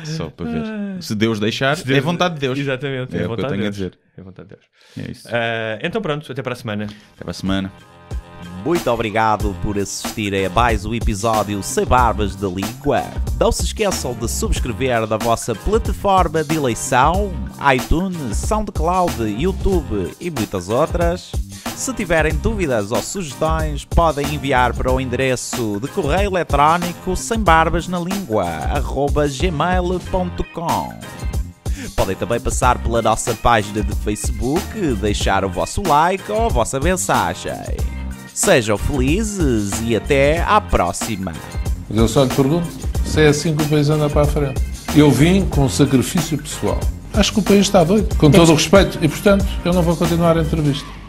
só para ver. Ah. Se Deus deixar, Se Deus... é vontade de Deus. Exatamente, é, é o que eu tenho Deus. a dizer. É vontade de Deus. É isso. Uh, então pronto, até para a semana. Até para a semana muito obrigado por assistirem a mais um episódio Sem Barbas da Língua. Não se esqueçam de subscrever na vossa plataforma de eleição, iTunes, SoundCloud, YouTube e muitas outras. Se tiverem dúvidas ou sugestões, podem enviar para o endereço de correio eletrónico sem barbas na língua, gmail.com. Podem também passar pela nossa página de Facebook, deixar o vosso like ou a vossa mensagem. Sejam felizes e até à próxima. Mas eu só lhe pergunto se é assim que o país anda para a frente. Eu vim com sacrifício pessoal. Acho que o país está doido, com todo o respeito, e portanto eu não vou continuar a entrevista.